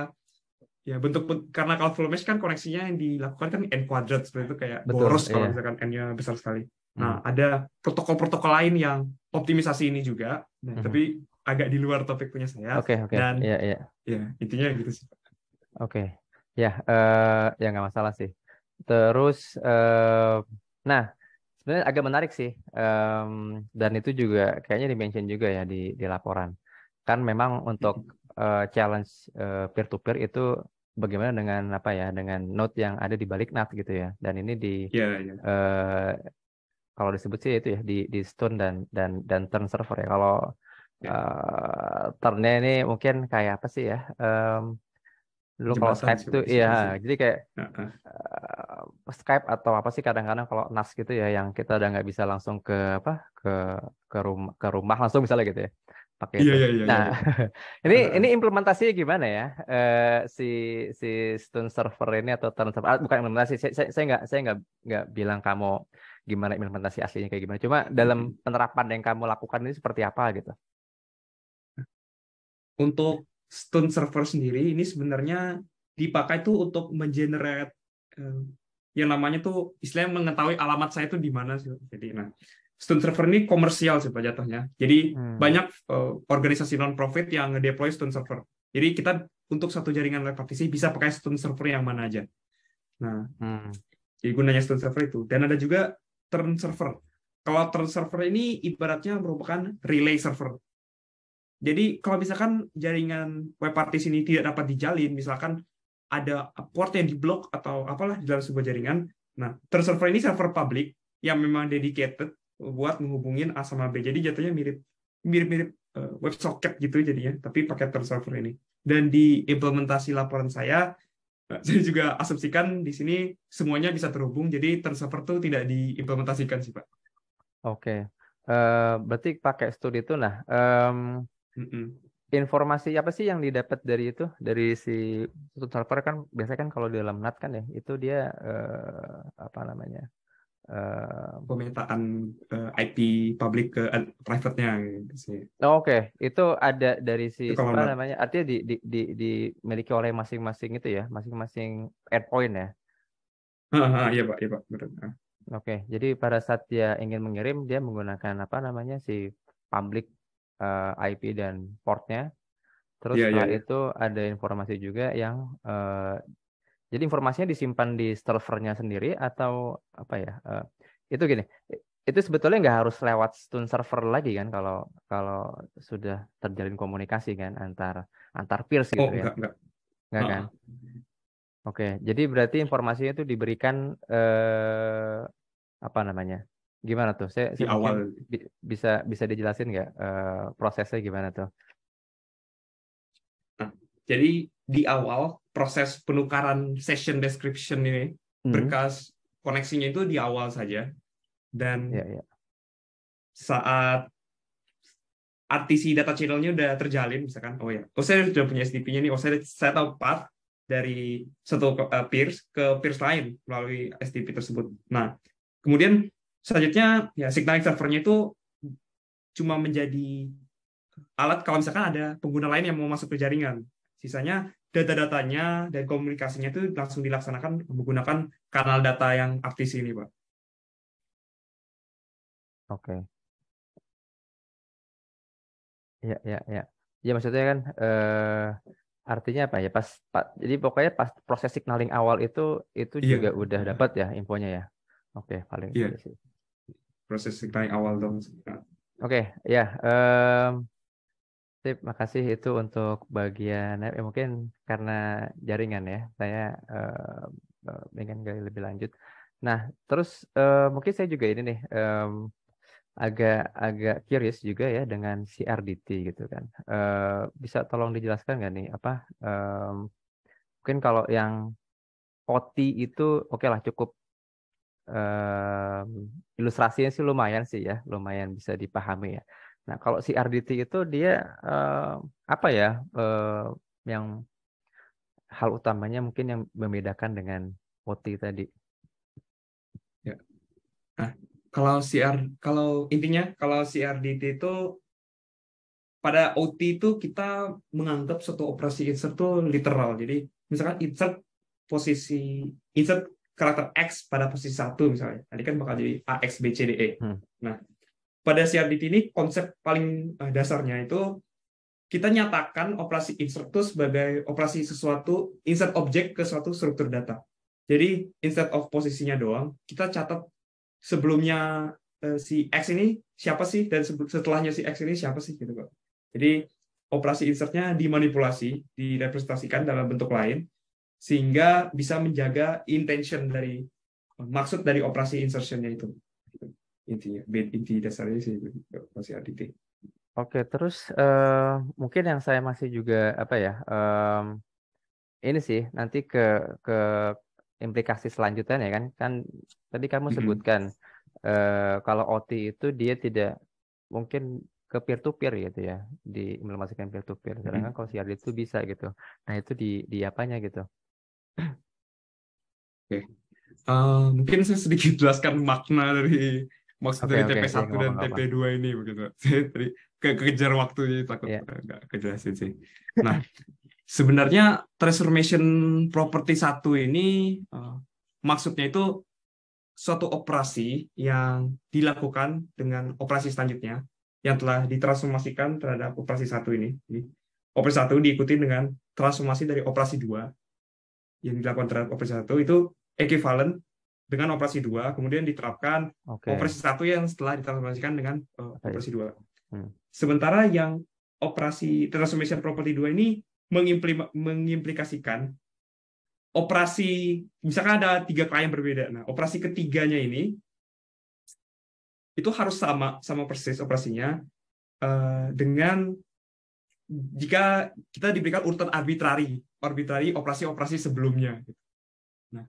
ya bentuk karena kalau full mesh kan koneksinya yang dilakukan kan n quadrat seperti itu kayak Betul, boros iya. kalau misalkan n-nya besar sekali. Nah, mhm. ada protokol-protokol lain yang optimisasi ini juga. Nah, hmm. tapi agak di luar topik punya saya. Oke, okay, oke. Okay. Dan iya, iya. ya, yeah, intinya gitu sih. Oke. Okay. Ya, uh, ya nggak masalah sih. Terus uh, nah, sebenarnya agak menarik sih. Um, dan itu juga kayaknya di-mention juga ya di di laporan. Kan memang untuk uh, challenge peer to peer itu bagaimana dengan apa ya, dengan note yang ada di balik NAT gitu ya. Dan ini di yeah, yeah. Uh, kalau disebut sih itu ya di di stone dan dan dan turn server ya. Kalau uh, ini mungkin kayak apa sih ya? Um, lu kalau Skype itu ya jadi kayak uh huh uh, Skype atau apa sih kadang-kadang kalau nas gitu ya yang kita udah nggak bisa langsung ke apa ke ke rumah ke rumah langsung misalnya gitu ya pakai yeah, yeah, yeah, iya, nah yeah. (laughs) ini uh. ini implementasinya gimana ya uh, si si stone server ini atau turn server ah, bukan implementasi saya saya nggak saya nggak nggak bilang kamu gimana implementasi aslinya kayak gimana cuma dalam penerapan yang kamu lakukan ini seperti apa gitu untuk Stone server sendiri ini sebenarnya dipakai tuh untuk mengenerate eh, yang namanya tuh istilahnya mengetahui alamat saya itu di mana sih. Jadi nah Stone server ini komersial sih jatuhnya. Jadi hmm. banyak eh, organisasi non profit yang ngedeploy Stone server. Jadi kita untuk satu jaringan web bisa pakai Stone server yang mana aja. Nah, hmm. jadi gunanya Stone server itu. Dan ada juga turn server. Kalau turn server ini ibaratnya merupakan relay server. Jadi kalau misalkan jaringan web partis ini tidak dapat dijalin, misalkan ada port yang diblok atau apalah di dalam sebuah jaringan, nah terus server ini server public yang memang dedicated buat menghubungin A sama B. Jadi jatuhnya mirip mirip-mirip eh, web socket gitu jadinya, tapi pakai term server ini. Dan di implementasi laporan saya, eh, (laughs) saya juga asumsikan di sini semuanya bisa terhubung, jadi term server itu tidak diimplementasikan sih Pak. Oke, okay. uh, eh, berarti pakai studi itu nah, um, Informasi apa sih yang didapat dari itu dari si server kan biasanya kan kalau di dalam NAT kan ya itu dia uh, apa namanya uh, eh, pemetaan uh, eh, IP public ke private-nya gitu Oh, Oke, okay. itu ada dari si apa namanya artinya di, di, di, dimiliki oleh masing-masing itu ya masing-masing endpoint ya. Ah, iya pak, iya pak, benar. Ah. Oke, okay. jadi pada saat dia ingin mengirim, dia menggunakan apa namanya si public uh, eh, IP dan portnya. Terus yeah, iya, setelah yeah. itu ada informasi juga yang uh, jadi informasinya disimpan di servernya sendiri atau apa ya? Uh, itu gini, itu sebetulnya nggak harus lewat stun server lagi kan kalau kalau sudah terjalin komunikasi kan antar antar peers gitu oh, ya. Enggak, enggak. enggak uh. kan? Oke, jadi berarti informasinya itu diberikan eh, apa namanya? Gimana tuh? Saya, di saya awal bisa bisa dijelasin nggak uh, prosesnya gimana tuh? Nah, jadi di awal proses penukaran session description ini hmm. berkas koneksinya itu di awal saja dan yeah, yeah. saat RTC data channelnya udah terjalin misalkan oh ya oh saya sudah punya stp nya nih oh saya saya tahu path dari satu uh, peers ke peers lain melalui stp tersebut nah kemudian selanjutnya ya signaling servernya itu cuma menjadi alat kalau misalkan ada pengguna lain yang mau masuk ke jaringan. Sisanya data-datanya dan komunikasinya itu langsung dilaksanakan menggunakan kanal data yang aktif ini, Pak. Oke. Okay. Ya, ya, ya. Ya maksudnya kan eh, artinya apa ya? Pas, pas jadi pokoknya pas proses signaling awal itu itu yeah. juga udah dapat ya infonya ya. Oke, okay, paling yeah. sih proses naik awal dong. Oke, okay, ya. Um, sip, makasih itu untuk bagian eh, mungkin karena jaringan ya, saya um, ingin gali lebih lanjut. Nah, terus um, mungkin saya juga ini nih um, agak agak curious juga ya dengan CRDT gitu kan. Uh, bisa tolong dijelaskan nggak nih apa um, mungkin kalau yang OT itu oke okay lah cukup um, ilustrasinya sih lumayan sih ya, lumayan bisa dipahami ya. Nah kalau si RDT itu dia um, apa ya um, yang hal utamanya mungkin yang membedakan dengan OT tadi? Ya. Nah, kalau CR kalau intinya kalau CRDT itu pada OT itu kita menganggap satu operasi insert itu literal. Jadi misalkan insert posisi insert karakter X pada posisi satu misalnya. Nanti kan bakal jadi A, X, B, C, D, E. Hmm. Nah, pada CRDT ini konsep paling eh, dasarnya itu kita nyatakan operasi insert itu sebagai operasi sesuatu insert objek ke suatu struktur data. Jadi instead of posisinya doang, kita catat sebelumnya eh, si X ini siapa sih dan setelahnya si X ini siapa sih gitu kok. Jadi operasi insertnya dimanipulasi, direpresentasikan dalam bentuk lain sehingga bisa menjaga intention dari maksud dari operasi insertionnya itu intinya inti dasarnya sih operasi RDT. Oke, terus uh, mungkin yang saya masih juga apa ya um, ini sih nanti ke ke implikasi selanjutnya ya kan kan tadi kamu sebutkan mm-hmm. uh, kalau OT itu dia tidak mungkin ke peer to peer gitu ya di diimplementasikan peer to peer sedangkan mm-hmm. kalau CRD itu bisa gitu nah itu di di apanya gitu Okay. Uh, eh, mungkin saya sedikit jelaskan makna dari maksud okay, dari TP1 okay, dan TP2 ini begitu. (laughs) Jadi kekejar ke kejar waktunya takut yeah. nggak kejelasin sih. Nah, sebenarnya transformation property satu ini uh, maksudnya itu suatu operasi yang dilakukan dengan operasi selanjutnya yang telah ditransformasikan terhadap operasi satu ini. Jadi, operasi satu diikuti dengan transformasi dari operasi dua yang dilakukan terhadap operasi satu itu equivalent dengan operasi dua, kemudian diterapkan okay. operasi satu yang setelah ditransformasikan dengan uh, operasi dua. Hmm. Sementara yang operasi transformation property dua ini mengimplikasikan operasi misalkan ada tiga klien berbeda. Nah, operasi ketiganya ini itu harus sama sama persis operasinya uh, dengan jika kita diberikan urutan arbitrari, arbitrari operasi-operasi sebelumnya. Nah,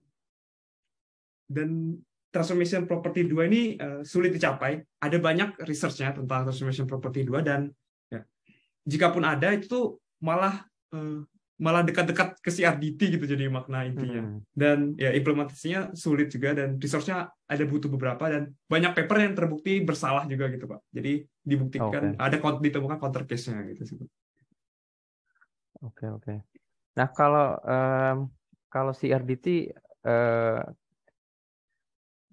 dan transformation property 2 ini eh, sulit dicapai. Ada banyak researchnya tentang transformation property 2 dan ya, pun ada itu malah eh, malah dekat-dekat ke CRDT gitu jadi makna intinya. Hmm. Dan ya implementasinya sulit juga dan resource-nya ada butuh beberapa dan banyak paper yang terbukti bersalah juga gitu, Pak. Jadi dibuktikan okay. ada ditemukan counter case-nya gitu sih. Oke okay, oke. Okay. Nah kalau um, kalau si RDT uh, eh,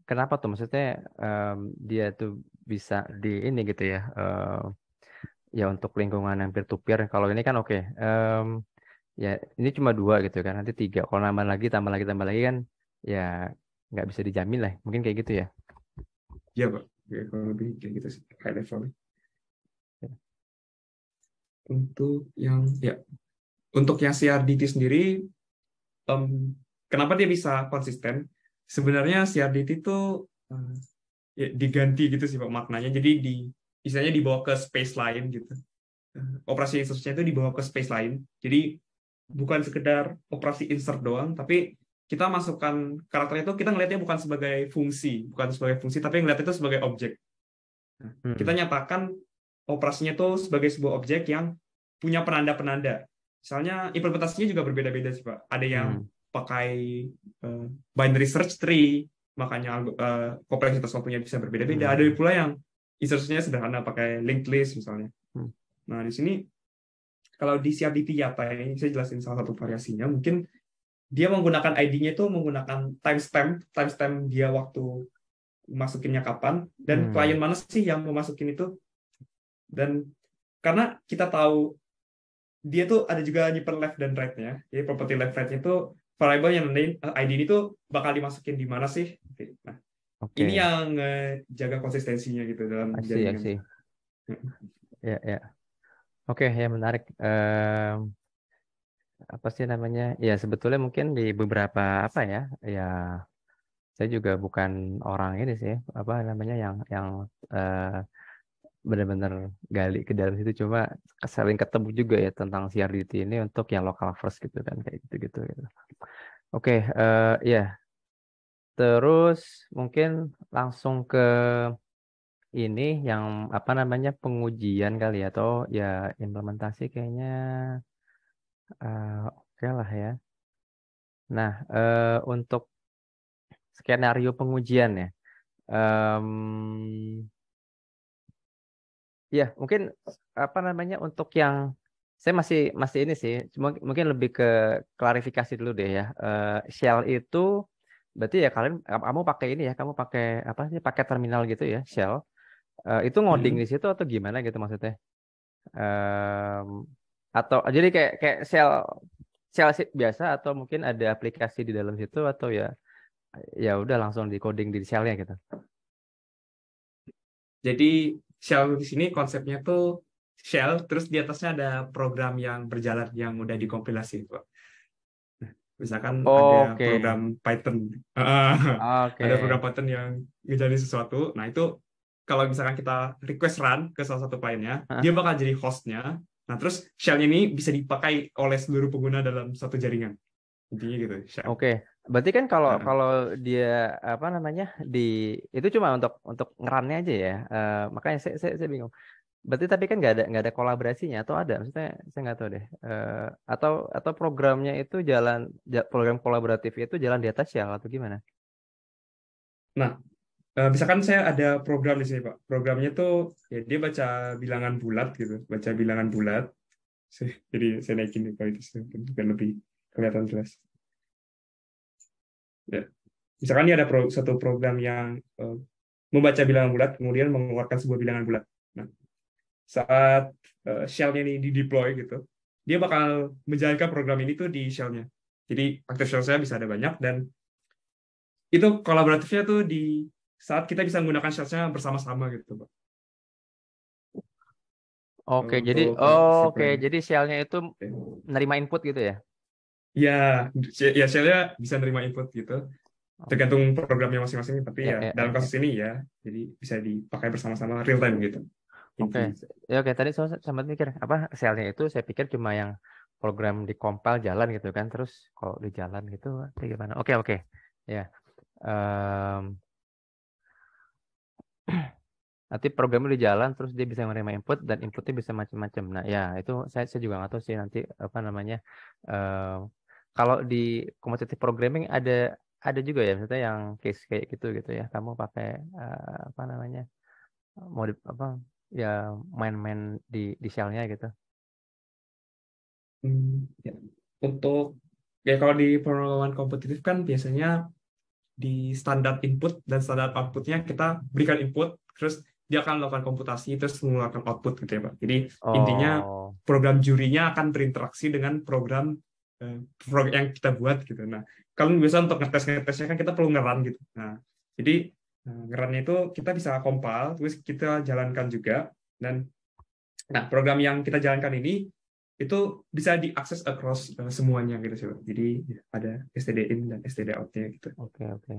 kenapa tuh maksudnya um, dia tuh bisa di ini gitu ya uh, ya untuk lingkungan yang peer to peer kalau ini kan oke okay. um, ya ini cuma dua gitu kan nanti tiga kalau nambah lagi tambah lagi tambah lagi kan ya nggak bisa dijamin lah mungkin kayak gitu ya. Iya pak, ya, kalau lebih kayak gitu sih. high level. Iya. Untuk yang ya untuk yang CRDT sendiri, um, kenapa dia bisa konsisten? Sebenarnya CRDT itu uh, ya, diganti gitu sih Pak maknanya. Jadi di istilahnya dibawa ke space lain gitu. Eh, operasi insertnya itu dibawa ke space lain. Jadi bukan sekedar operasi insert doang, tapi kita masukkan karakternya itu kita ngelihatnya bukan sebagai fungsi, bukan sebagai fungsi, tapi ngelihatnya itu sebagai objek. Hmm. Kita nyatakan operasinya itu sebagai sebuah objek yang punya penanda-penanda. Misalnya implementasinya juga berbeda-beda sih Pak. Ada yang hmm. pakai uh, binary search tree, makanya uh, kompleksitas waktunya bisa berbeda-beda. Hmm. Ada pula yang insertionnya sederhana pakai linked list misalnya. Hmm. Nah di sini kalau di siap CRDT Yata ini saya jelasin salah satu variasinya mungkin dia menggunakan ID-nya itu menggunakan timestamp, timestamp dia waktu masukinnya kapan dan hmm. klien mana sih yang mau masukin itu dan karena kita tahu dia tuh ada juga nyimpen left dan right-nya. Jadi properti left right itu variable yang nanti eh, ID ini tuh bakal dimasukin di mana sih? Nah, okay. ini yang jaga konsistensinya gitu dalam jaringan. Asli. Hmm. ya, ya. Oke, okay, ya menarik. Um, apa sih namanya? Ya sebetulnya mungkin di beberapa apa ya? Ya saya juga bukan orang ini sih, apa namanya yang yang uh, benar-benar gali ke dalam situ cuma sering ketemu juga ya tentang CRDT ini untuk yang lokal first gitu kan kayak gitu gitu, gitu. oke okay, uh, eh, ya yeah. terus mungkin langsung ke ini yang apa namanya pengujian kali ya atau ya implementasi kayaknya uh, oke okay lah ya nah uh, untuk skenario pengujian ya um, ya mungkin apa namanya untuk yang saya masih masih ini sih mungkin lebih ke klarifikasi dulu deh ya uh, shell itu berarti ya kalian kamu pakai ini ya kamu pakai apa sih pakai terminal gitu ya shell uh, itu ngoding hmm. di situ atau gimana gitu maksudnya um, atau jadi kayak kayak shell shell biasa atau mungkin ada aplikasi di dalam situ atau ya ya udah langsung di coding di shellnya gitu jadi Shell di sini konsepnya tuh shell, terus di atasnya ada program yang berjalan yang udah dikompilasi, itu. Nah, misalkan oh, ada okay. program Python, (laughs) okay. ada program Python yang ngejalanin sesuatu. Nah itu kalau misalkan kita request run ke salah satu kliennya, huh? dia bakal jadi hostnya. Nah terus shellnya ini bisa dipakai oleh seluruh pengguna dalam satu jaringan. Intinya gitu. Oke. Okay. Berarti kan kalau hmm. kalau dia apa namanya di itu cuma untuk untuk ngerannya aja ya. Uh, makanya saya, saya saya bingung. Berarti tapi kan nggak ada nggak ada kolaborasinya atau ada? Maksudnya saya nggak tahu deh. Uh, atau atau programnya itu jalan program kolaboratif itu jalan di atas ya atau gimana? Nah, eh, misalkan saya ada program di sini Pak. Programnya tuh ya dia baca bilangan bulat gitu, baca bilangan bulat. (laughs) Jadi saya naikin itu itu biar lebih kelihatan jelas. Ya. misalkan dia ada pro, satu program yang uh, membaca bilangan bulat kemudian mengeluarkan sebuah bilangan bulat. Nah, saat uh, eh, shell ini di deploy gitu, dia bakal menjalankan program ini tuh di shellnya Jadi aktif shell saya bisa ada banyak dan itu kolaboratifnya tuh di saat kita bisa menggunakan shellnya bersama-sama gitu, Pak. Oke, jadi oh, oke, okay. jadi shell-nya itu menerima input gitu ya? ya ya, ya Shelia bisa nerima input gitu oh. tergantung programnya masing-masing tapi ya, ya, ya dalam ya. kasus ya. ini ya jadi bisa dipakai bersama-sama real time gitu oke okay. ya oke okay. tadi saya sempat mikir apa selnya itu saya pikir cuma yang program di compile jalan gitu kan terus kalau di jalan gitu gimana oke okay, oke okay. ya um, (clears throat) nanti programnya di jalan terus dia bisa menerima input dan inputnya bisa macam-macam nah ya itu saya, saya juga nggak tahu sih nanti apa namanya Um, kalau di kompetitif programming ada ada juga ya misalnya yang case kayak gitu gitu ya kamu pakai uh, apa namanya modif apa ya main-main di di shellnya gitu hmm, ya. untuk ya kalau di perlombaan kompetitif kan biasanya di standar input dan standar outputnya kita berikan input terus dia akan melakukan komputasi terus mengeluarkan output gitu ya pak jadi oh. intinya program jurinya akan berinteraksi dengan program Eh, program yang kita buat gitu. Nah, kalau biasa untuk ngetes-ngetesnya kan kita perlu ngeran gitu. Nah, jadi eh, ngerannya itu kita bisa kompal, terus kita jalankan juga. Dan nah program yang kita jalankan ini itu bisa diakses across eh, semuanya gitu sih. Jadi ya, ada STD in dan STD out-nya gitu. Oke okay, oke. Okay.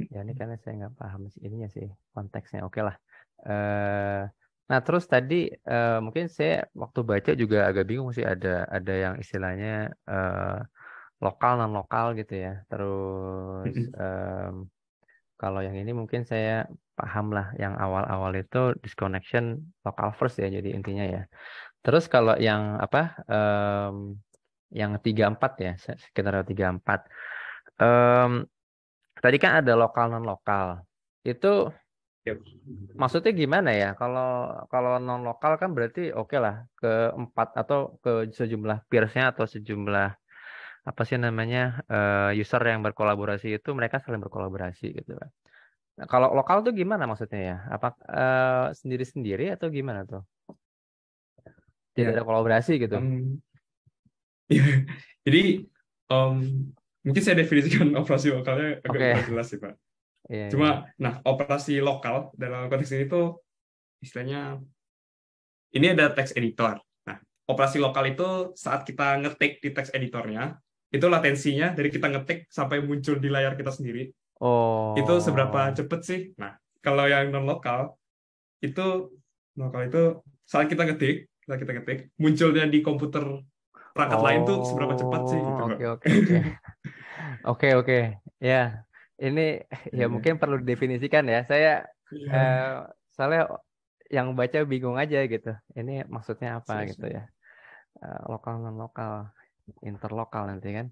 Hmm. Ya ini karena saya nggak paham sih ininya sih konteksnya. Oke okay lah. Uh, Nah, terus tadi uh, mungkin saya waktu baca juga agak bingung sih ada ada yang istilahnya uh, lokal non lokal gitu ya. Terus um, kalau yang ini mungkin saya paham lah yang awal-awal itu disconnection lokal first ya jadi intinya ya. Terus kalau yang apa um, yang empat ya sekitar 34. Um, tadi kan ada lokal non lokal. Itu Yep. Maksudnya gimana ya? Kalau kalau non lokal kan berarti oke okay lah ke empat atau ke sejumlah peersnya atau sejumlah apa sih namanya eh, user yang berkolaborasi itu mereka saling berkolaborasi gitu kan. Nah, kalau lokal tuh gimana maksudnya ya? Apa sendiri eh, sendiri-sendiri atau gimana tuh? tidak ya. ada kolaborasi gitu. Um, ya. (laughs) Jadi um, mungkin saya definisikan (laughs) operasi lokalnya agak okay. jelas sih pak. Yeah, iya. Cuma, yeah. nah operasi lokal dalam konteks ini tuh istilahnya ini ada text editor. Nah, operasi lokal itu saat kita ngetik di text editornya, itu latensinya dari kita ngetik sampai muncul di layar kita sendiri. Oh. Itu seberapa cepet sih? Nah, kalau yang non lokal itu lokal itu saat kita ngetik, saat kita ngetik, munculnya di komputer perangkat oh. lain tuh seberapa cepat sih? Gitu, oh, oke oke oke (laughs) oke oke ya ini (laughs) ya iya. mungkin perlu definisikan ya. Saya yeah. Iya. uh, soalnya yang baca bingung aja gitu. Ini maksudnya apa so, iya gitu ya? Uh, lokal non lokal, interlokal nanti kan.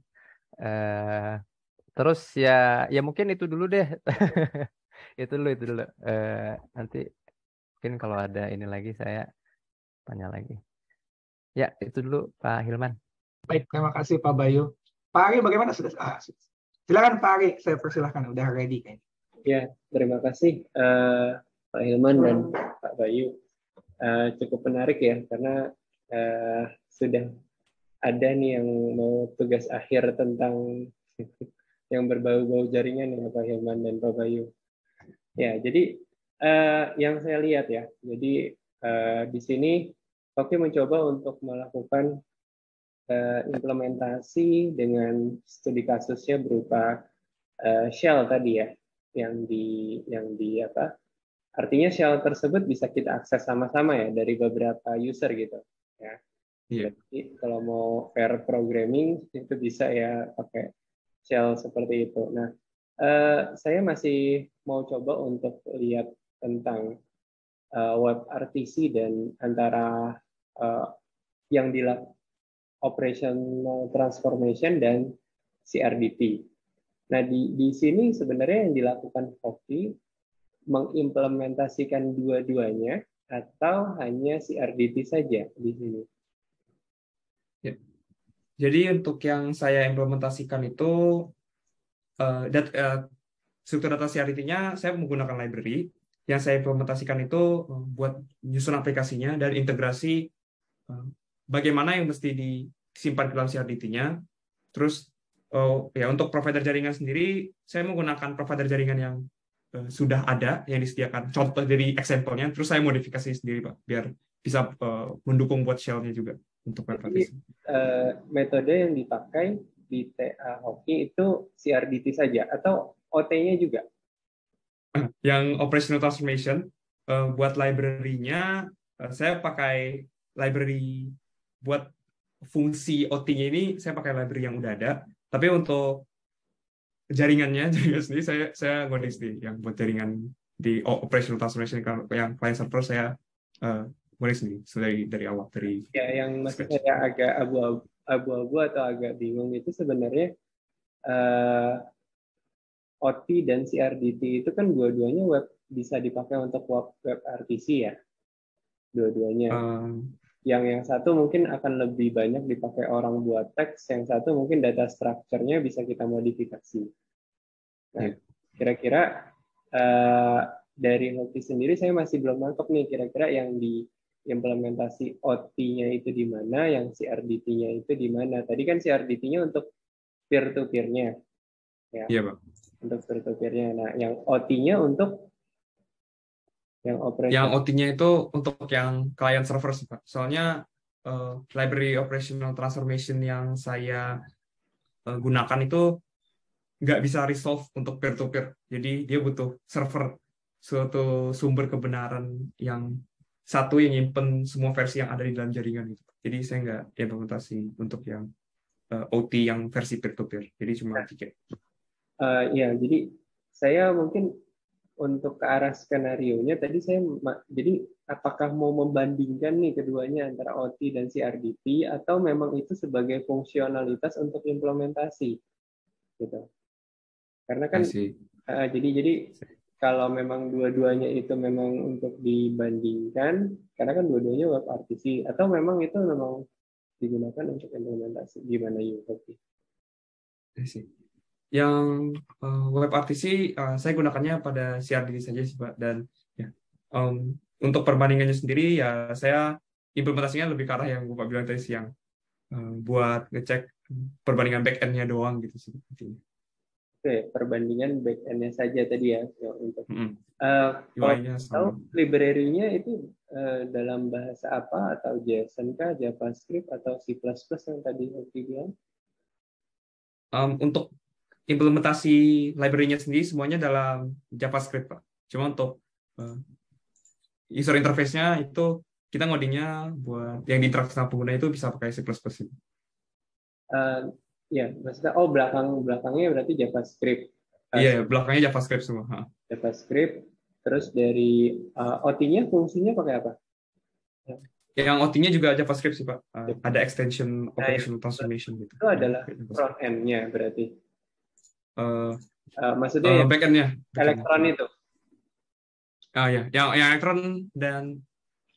Uh, terus ya ya mungkin itu dulu deh. (laughs) itu dulu itu dulu. Uh, nanti mungkin kalau ada ini lagi saya tanya lagi. Ya, itu dulu Pak Hilman. Baik, terima kasih Pak Bayu. Pak Ari bagaimana sudah ah, sudah. Silakan Pak Ari, saya persilahkan. Udah ready kan? Ya, terima kasih uh, Pak Hilman dan Pak Bayu. Uh, cukup menarik ya, karena uh, sudah ada nih yang mau tugas akhir tentang (laughs) yang berbau-bau jaringan ya Pak Hilman dan Pak Bayu. Ya, jadi uh, yang saya lihat ya, jadi uh, di sini Oke mencoba untuk melakukan Eh, implementasi dengan studi kasusnya berupa eh, shell tadi ya yang di yang di apa artinya shell tersebut bisa kita akses sama-sama ya dari beberapa user gitu ya yeah. jadi kalau mau pair programming itu bisa ya pakai shell seperti itu nah eh, saya masih mau coba untuk lihat tentang web RTC dan antara yang dilakukan operational eh, transformation dan CRDP. Nah, di, di sini sebenarnya yang dilakukan Foki mengimplementasikan dua-duanya atau hanya CRDT saja di sini. Ya. Jadi untuk yang saya implementasikan itu uh, dat, uh, struktur data CRDT-nya saya menggunakan library. Yang saya implementasikan itu buat nyusun aplikasinya dan integrasi bagaimana yang mesti disimpan ke dalam CRDT-nya. Terus oh, ya untuk provider jaringan sendiri, saya menggunakan provider jaringan yang eh, sudah ada yang disediakan. Contoh dari example-nya, terus saya modifikasi sendiri pak, biar bisa eh, mendukung buat shell-nya juga untuk Jadi, uh, metode yang dipakai di TA Hoki itu CRDT saja atau OT-nya juga? (clears throat) Yang operational transformation uh, buat library-nya uh, saya pakai library buat fungsi OT-nya ini saya pakai library yang udah ada. Tapi untuk jaringannya, (laughs) jaringan sendiri saya saya ngoding sendiri. Yang buat jaringan di operational transformation yang client server saya uh, ngoding sendiri dari dari awal dari. Ya, yang maksud saya agak abu-abu abu atau agak bingung itu sebenarnya uh, eh, OT dan CRDT itu kan dua-duanya web bisa dipakai untuk web, web RPC ya dua-duanya. Eh, yang yang satu mungkin akan lebih banyak dipakai orang buat teks, yang satu mungkin data strukturnya bisa kita modifikasi. Nah, iya. kira-kira uh, dari Hoki sendiri saya masih belum nangkep nih kira-kira yang di implementasi OT-nya itu di mana, yang CRDT-nya itu di mana. Tadi kan CRDT-nya untuk peer-to-peer-nya. Ya, iya, Pak. Untuk peer-to-peer-nya. Nah, yang OT-nya untuk yang operator. Yang OT-nya itu untuk yang client server sih, Pak. Soalnya uh, library operational transformation yang saya uh, gunakan itu nggak bisa resolve untuk peer to peer. Jadi dia butuh server suatu sumber kebenaran yang satu yang nyimpen semua versi yang ada di dalam jaringan itu. Jadi saya nggak implementasi untuk yang uh, eh, OT yang versi peer to peer. Jadi cuma nah. tiket. Uh, ya, jadi saya mungkin untuk ke arah skenario nya tadi saya jadi apakah mau membandingkan nih keduanya antara OT dan CRDP atau memang itu sebagai fungsionalitas untuk implementasi gitu karena kan uh, jadi jadi kalau memang dua-duanya itu memang untuk dibandingkan karena kan dua-duanya web RTC atau memang itu memang digunakan untuk implementasi gimana Sih yang uh, web RTC uh, eh, saya gunakannya pada CRDD saja sih Pak dan ya um, untuk perbandingannya sendiri ya saya implementasinya lebih ke arah yang Bapak bilang tadi siang uh, eh, buat ngecek perbandingan back endnya doang gitu sih intinya. Oke, perbandingan back endnya saja tadi ya untuk mm -hmm. uh, library-nya itu uh, dalam bahasa apa atau JSON kah, JavaScript atau C++ yang tadi Hoki bilang? Um, untuk implementasi library-nya sendiri semuanya dalam JavaScript Pak. Cuma untuk uh, user interface-nya itu kita ngodingnya buat yang diinteraksi sama pengguna itu bisa pakai C++ ini. Uh, eh, ya, maksudnya oh belakang belakangnya berarti JavaScript. Iya, yeah, belakangnya JavaScript semua. Ha. JavaScript. Terus dari uh, eh, OT-nya fungsinya pakai apa? Yang OT-nya juga JavaScript sih pak. Uh, ada extension operation nah, ya. transformation itu gitu. Itu adalah front end-nya berarti uh, uh, maksudnya uh, backendnya elektron itu oh ya yang yang elektron dan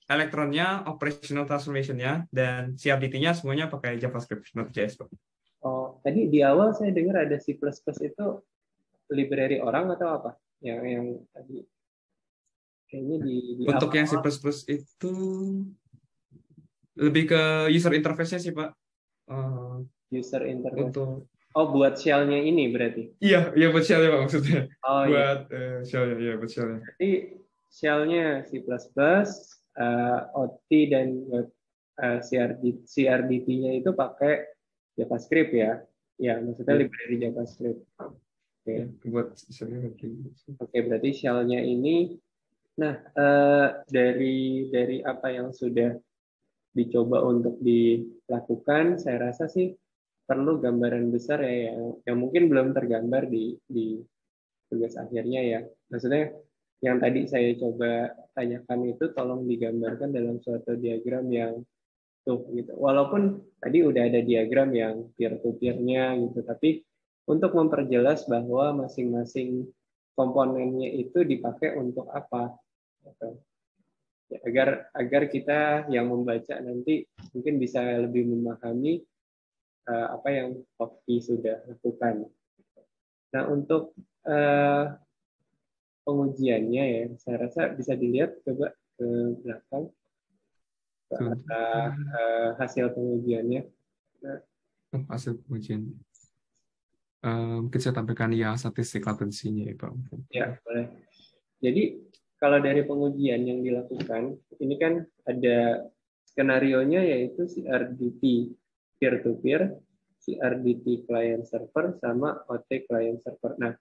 elektronnya operational transformationnya dan CRDT-nya semuanya pakai JavaScript Node.js pak oh tadi di awal saya dengar ada C++ itu library orang atau apa yang yang tadi kayaknya di, di untuk awal yang C++ itu lebih ke user interface-nya sih pak uh, user interface untuk Oh, buat shellnya ini berarti? Iya, iya buat shellnya Pak maksudnya. Oh, iya. buat iya. uh, shellnya, iya buat shellnya. Jadi shellnya C++, uh, eh, OT dan uh, eh, CRD, CRDT-nya itu pakai JavaScript ya? Ya, maksudnya yeah. library JavaScript. Oke. Okay. Iya, yeah, buat shellnya gitu Oke, okay, berarti shellnya ini, nah uh, dari dari apa yang sudah dicoba untuk dilakukan, saya rasa sih perlu gambaran besar ya yang, yang mungkin belum tergambar di di tugas akhirnya ya. Maksudnya yang tadi saya coba tanyakan itu tolong digambarkan dalam suatu diagram yang tuh gitu. Walaupun tadi udah ada diagram yang peer to peer gitu, tapi untuk memperjelas bahwa masing-masing komponennya itu dipakai untuk apa. Gitu. Ya, agar agar kita yang membaca nanti mungkin bisa lebih memahami uh, apa yang Hoki sudah lakukan. Nah untuk uh, pengujiannya ya, saya rasa bisa dilihat coba ke belakang ke uh, hasil pengujiannya. Nah, oh, hasil pengujian. mungkin saya tampilkan ya statistik latensinya ya Pak. Ya, boleh. Jadi kalau dari pengujian yang dilakukan, ini kan ada skenario-nya yaitu CRDT peer-to-peer, CRDT client server sama OT client server. Nah,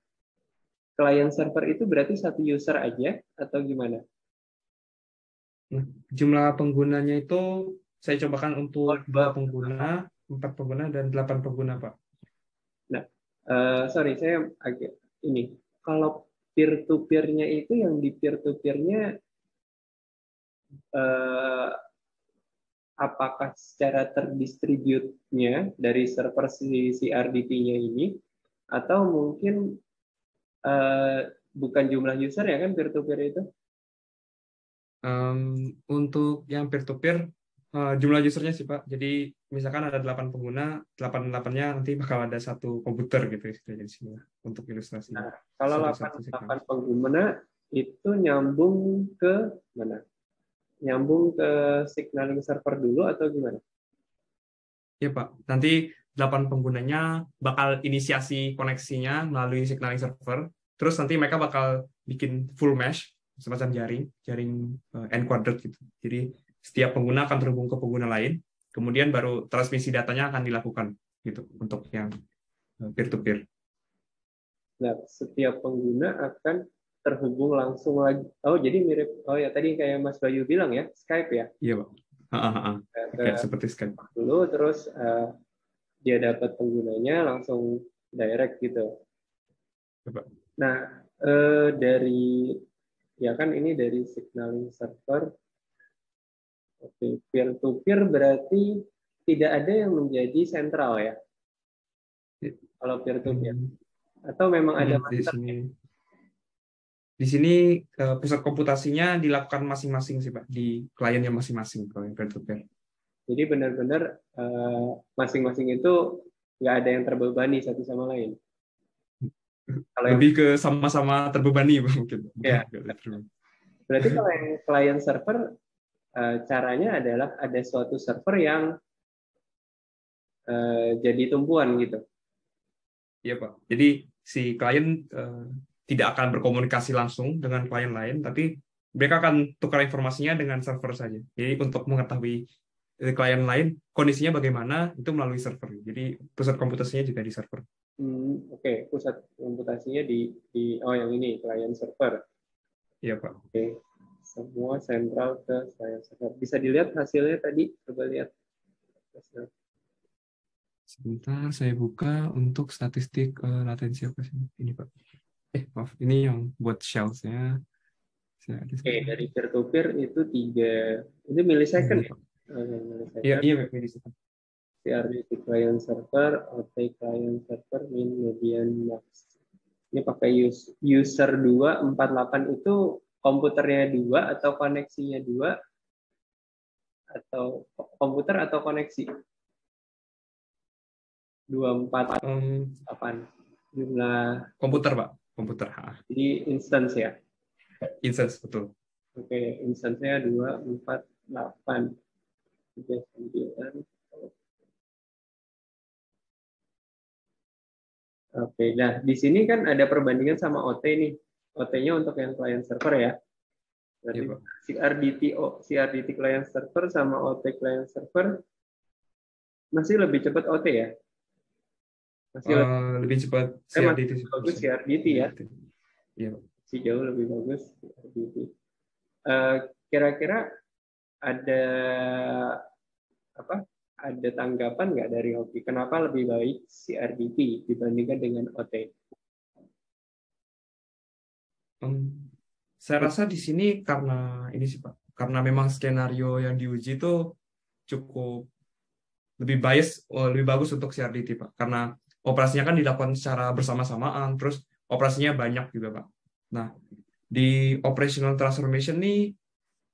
client server itu berarti satu user aja atau gimana? Hmm, jumlah penggunanya itu saya cobakan untuk dua oh, pengguna, empat pengguna dan delapan pengguna, Pak. Nah, uh, sorry saya agak ini. Kalau peer to peernya itu yang di peer to peernya eh, apakah secara terdistributnya dari server si RDP-nya ini atau mungkin uh, bukan jumlah user ya kan peer-to-peer itu? Um, untuk yang peer-to-peer, uh, jumlah usernya sih Pak. Jadi misalkan ada 8 pengguna, 8-8-nya nanti bakal ada satu komputer gitu di sini untuk ilustrasi. Nah, kalau 8, 8 pengguna itu nyambung ke mana? nyambung ke signaling server dulu atau gimana? Ya Pak, nanti 8 penggunanya bakal inisiasi koneksinya melalui signaling server. Terus nanti mereka bakal bikin full mesh, semacam jaring, jaring eh, n gitu. Jadi setiap pengguna akan terhubung ke pengguna lain, kemudian baru transmisi datanya akan dilakukan gitu untuk yang peer to peer. Nah, setiap pengguna akan terhubung langsung lagi. Oh, jadi mirip. Oh ya, tadi kayak Mas Bayu bilang ya, Skype ya? Iya, Pak. Ha, ha, ha. Kayak seperti Skype. Dulu terus uh, dia dapat penggunanya langsung direct gitu. Coba. Iya, nah, uh, dari ya kan ini dari signaling server. Oke, peer to peer berarti tidak ada yang menjadi sentral ya. Iya. Kalau peer to peer. Atau memang ada iya, master? Ya? di sini uh, pusat komputasinya dilakukan masing-masing sih pak di kliennya masing-masing kalau yang peer to Jadi benar-benar uh, masing-masing itu nggak ada yang terbebani satu sama lain. Kalau lebih yang, ke sama-sama terbebani mungkin. Ya. Berarti kalau yang client server eh, caranya adalah ada suatu server yang uh, jadi tumpuan gitu. Iya pak. Jadi si klien uh, tidak akan berkomunikasi langsung dengan klien lain, tapi mereka akan tukar informasinya dengan server saja. Jadi untuk mengetahui eh, klien lain kondisinya bagaimana itu melalui server. Jadi pusat komputasinya juga di server. Hmm, Oke, okay. pusat komputasinya di di oh yang ini klien server. Iya pak. Oke, okay. semua sentral ke klien server. Bisa dilihat hasilnya tadi, coba lihat. Sebentar, saya buka untuk statistik uh, latensi apa sih ini pak? eh maaf ini yang buat shellsnya Oke, dari peer to peer itu tiga itu milisecond kan ya? Oh, iya, iya, kan? iya milisecond. CRD client server, OT client server, min median max. Ini pakai user 248 itu komputernya dua atau koneksinya dua atau komputer atau koneksi? 248 um, jumlah komputer, Pak komputer ha. instance ya instance betul oke okay, instance-nya dua empat delapan 3, 9, Oke, nah di sini kan ada perbandingan sama OT nih. OT-nya untuk yang client server ya. Berarti ya, CRDT, CRDT client server sama OT client server masih lebih cepat OT ya? Masih uh, lebih, cepat CRDT. Eh, itu bagus CRDT ya. Iya. Si jauh lebih bagus CRDT. Uh, eh, kira-kira ada apa? Ada tanggapan nggak dari hoki? Kenapa lebih baik CRDT dibandingkan dengan OT? Um, saya rasa di sini karena ini sih Pak, karena memang skenario yang diuji itu cukup lebih bias oh, lebih bagus untuk CRDT Pak karena operasinya kan dilakukan secara bersama-samaan, terus operasinya banyak juga, Pak. Nah, di operational transformation nih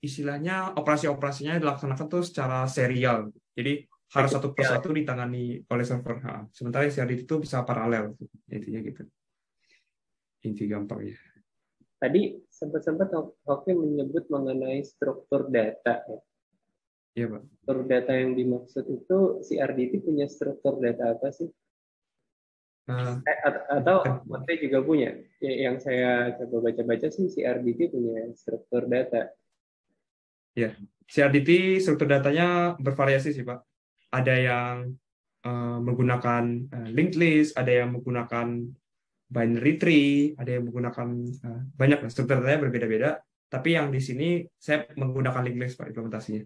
istilahnya operasi-operasinya dilaksanakan tuh secara serial. Jadi harus satu persatu ditangani oleh server. Ha. Sementara CRD itu bisa paralel, intinya gitu. Inti gampang ya. Tadi sempat-sempat Hoki menyebut mengenai struktur data. Ya, iya, Pak. Struktur data yang dimaksud itu si punya struktur data apa sih? Hmm. Eh, atau kan. Matre juga punya. Ya, yang saya coba baca-baca sih CRDT punya struktur data. Ya, CRDT struktur datanya bervariasi sih Pak. Ada yang uh, menggunakan uh, linked list, ada yang menggunakan binary tree, ada yang menggunakan uh, banyak struktur datanya berbeda-beda. Tapi yang di sini saya menggunakan linked list Pak implementasinya.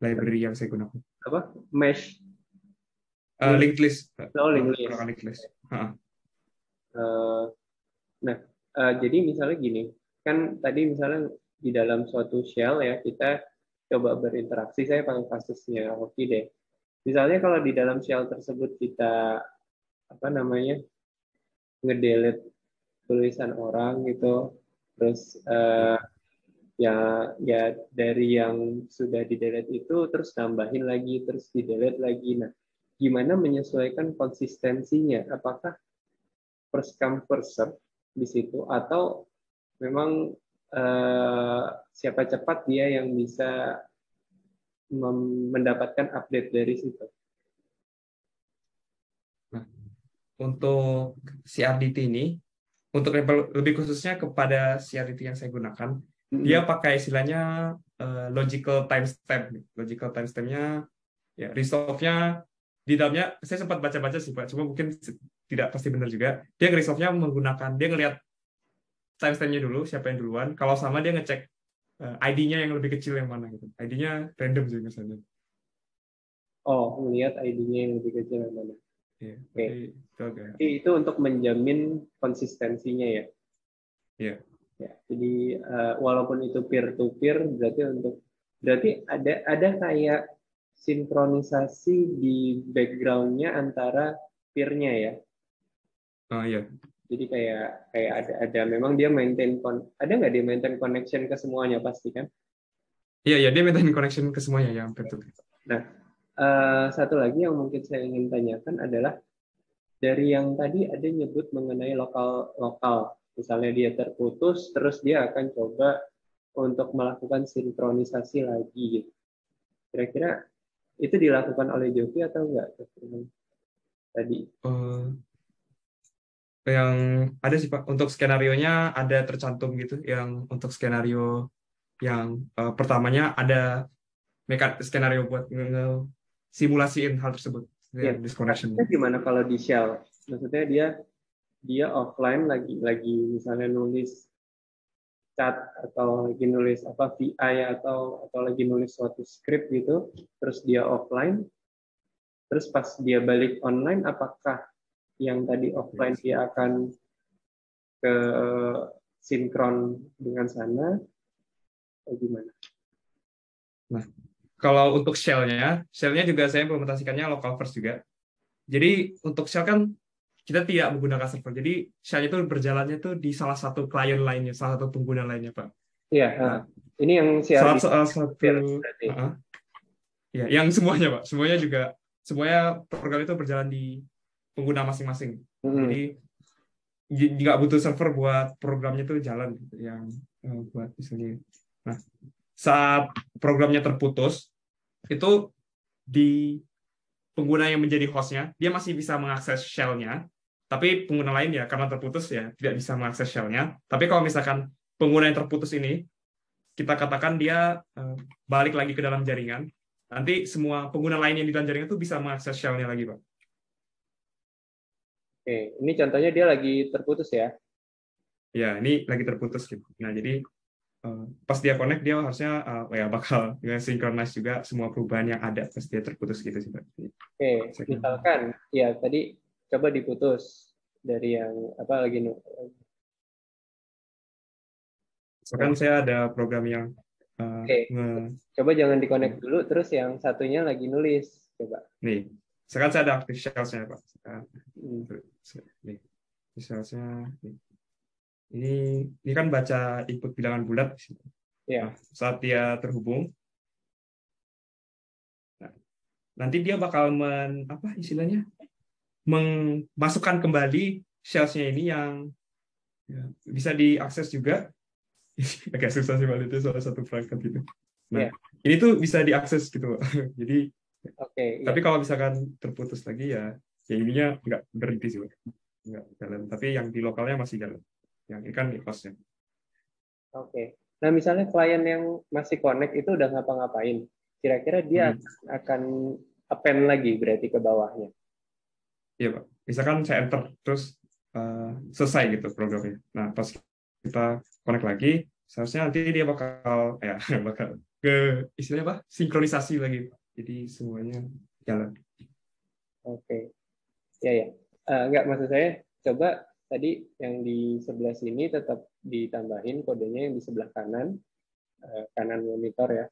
Library yang saya gunakan. Apa? Mesh. Uh, linked list. Oh, linked list. linked list. Hmm. nah, eh, jadi misalnya gini, kan tadi misalnya di dalam suatu shell ya kita coba berinteraksi. Saya pakai kasusnya Rocky deh. Misalnya kalau di dalam shell tersebut kita apa namanya ngedelete tulisan orang gitu, terus uh, ya ya dari yang sudah didelete itu terus tambahin lagi terus didelete lagi nah gimana menyesuaikan konsistensinya apakah first come first serve di situ atau memang eh, siapa cepat dia yang bisa mendapatkan update dari situ. Nah, untuk CRDT ini, untuk lebih khususnya kepada CRDT yang saya gunakan, mm-hmm. dia pakai istilahnya uh, logical timestamp. Logical timestampnya, ya resolve-nya di dalamnya saya sempat baca-baca sih pak cuma mungkin tidak pasti benar juga dia resolve-nya menggunakan dia ngelihat timestampnya dulu siapa yang duluan kalau sama dia ngecek eh, ID-nya yang lebih kecil yang mana gitu ID-nya random sih misalnya oh melihat ID-nya yang lebih kecil yang mana yeah. oke okay. itu, itu untuk menjamin konsistensinya ya ya yeah. ya jadi eh, walaupun itu peer to peer berarti untuk berarti ada ada kayak sinkronisasi di backgroundnya antara peer ya. Oh iya. Jadi kayak kayak ada ada memang dia maintain kon ada nggak dia maintain connection ke semuanya pasti kan? Iya iya dia maintain connection ke semuanya ya betul Nah uh, satu lagi yang mungkin saya ingin tanyakan adalah dari yang tadi ada nyebut mengenai lokal lokal misalnya dia terputus terus dia akan coba untuk melakukan sinkronisasi lagi gitu. Kira-kira itu dilakukan oleh joki atau enggak tadi uh, yang ada sih pak untuk skenario nya ada tercantum gitu yang untuk skenario yang uh, pertamanya ada mekan skenario buat simulasiin hal tersebut ya. disconnection gimana kalau di shell maksudnya dia dia offline lagi lagi misalnya nulis chat atau lagi nulis apa VI atau atau lagi nulis suatu script gitu, terus dia offline, terus pas dia balik online, apakah yang tadi offline dia akan ke eh, sinkron dengan sana atau gimana? Nah, kalau untuk shellnya shellnya juga saya implementasikannya local first juga. Jadi untuk shell kan kita tidak menggunakan server. Jadi Shine itu berjalannya tuh di salah satu klien lainnya, salah satu pengguna lainnya, Pak. Iya. Nah, ah. ini yang CRD. Salah, salah satu. Uh, ya, yang semuanya, Pak. Semuanya juga, semuanya program itu berjalan di pengguna masing-masing. Hmm. Jadi nggak butuh server buat programnya itu jalan gitu, yang buat misalnya. Nah, saat programnya terputus itu di pengguna yang menjadi hostnya dia masih bisa mengakses shellnya tapi pengguna lain ya karena terputus ya tidak bisa mengakses shellnya Tapi kalau misalkan pengguna yang terputus ini kita katakan dia eh, balik lagi ke dalam jaringan, nanti semua pengguna lain yang di dalam jaringan itu bisa mengakses shellnya lagi, Pak. Oke, ini contohnya dia lagi terputus ya? Ya, ini lagi terputus. Gitu. Nah, jadi Eh, pas dia connect dia harusnya uh, ya bakal ya, synchronize juga semua perubahan yang ada pas dia terputus gitu sih. pak. Oke, okay. misalkan ya tadi coba diputus dari yang apa lagi nih? Misalkan saya ada program yang uh, Oke. Okay. Coba jangan di connect dulu, terus yang satunya lagi nulis, coba. Nih, sekarang saya ada aktif shells Pak. Sekarang, hmm. Nih, shells Nih ini ini kan baca input bilangan bulat ya saat dia terhubung nah, nanti dia bakal men apa istilahnya memasukkan kembali salesnya ini yang ya, bisa diakses juga Oke, (laughs) susah sih itu salah satu perangkat gitu nah ya. ini tuh bisa diakses gitu (laughs) jadi oke okay, iya. tapi ya. kalau misalkan terputus lagi ya ya ininya nggak berhenti sih nggak jalan tapi yang di lokalnya masih jalan yang ikan kan Oke. Okay. Nah misalnya klien yang masih connect itu udah ngapa-ngapain, kira-kira dia hmm. akan append lagi berarti ke bawahnya. Iya pak. Misalkan saya enter terus uh, selesai gitu programnya. Nah pas kita connect lagi, seharusnya nanti dia bakal (laughs) ya bakal ke istilahnya apa? Sinkronisasi lagi. Jadi semuanya jalan. Oke. Okay. Ya ya. Uh, eh, enggak maksud saya coba tadi yang di sebelah sini tetap ditambahin kodenya yang di sebelah kanan, eh, kanan monitor ya.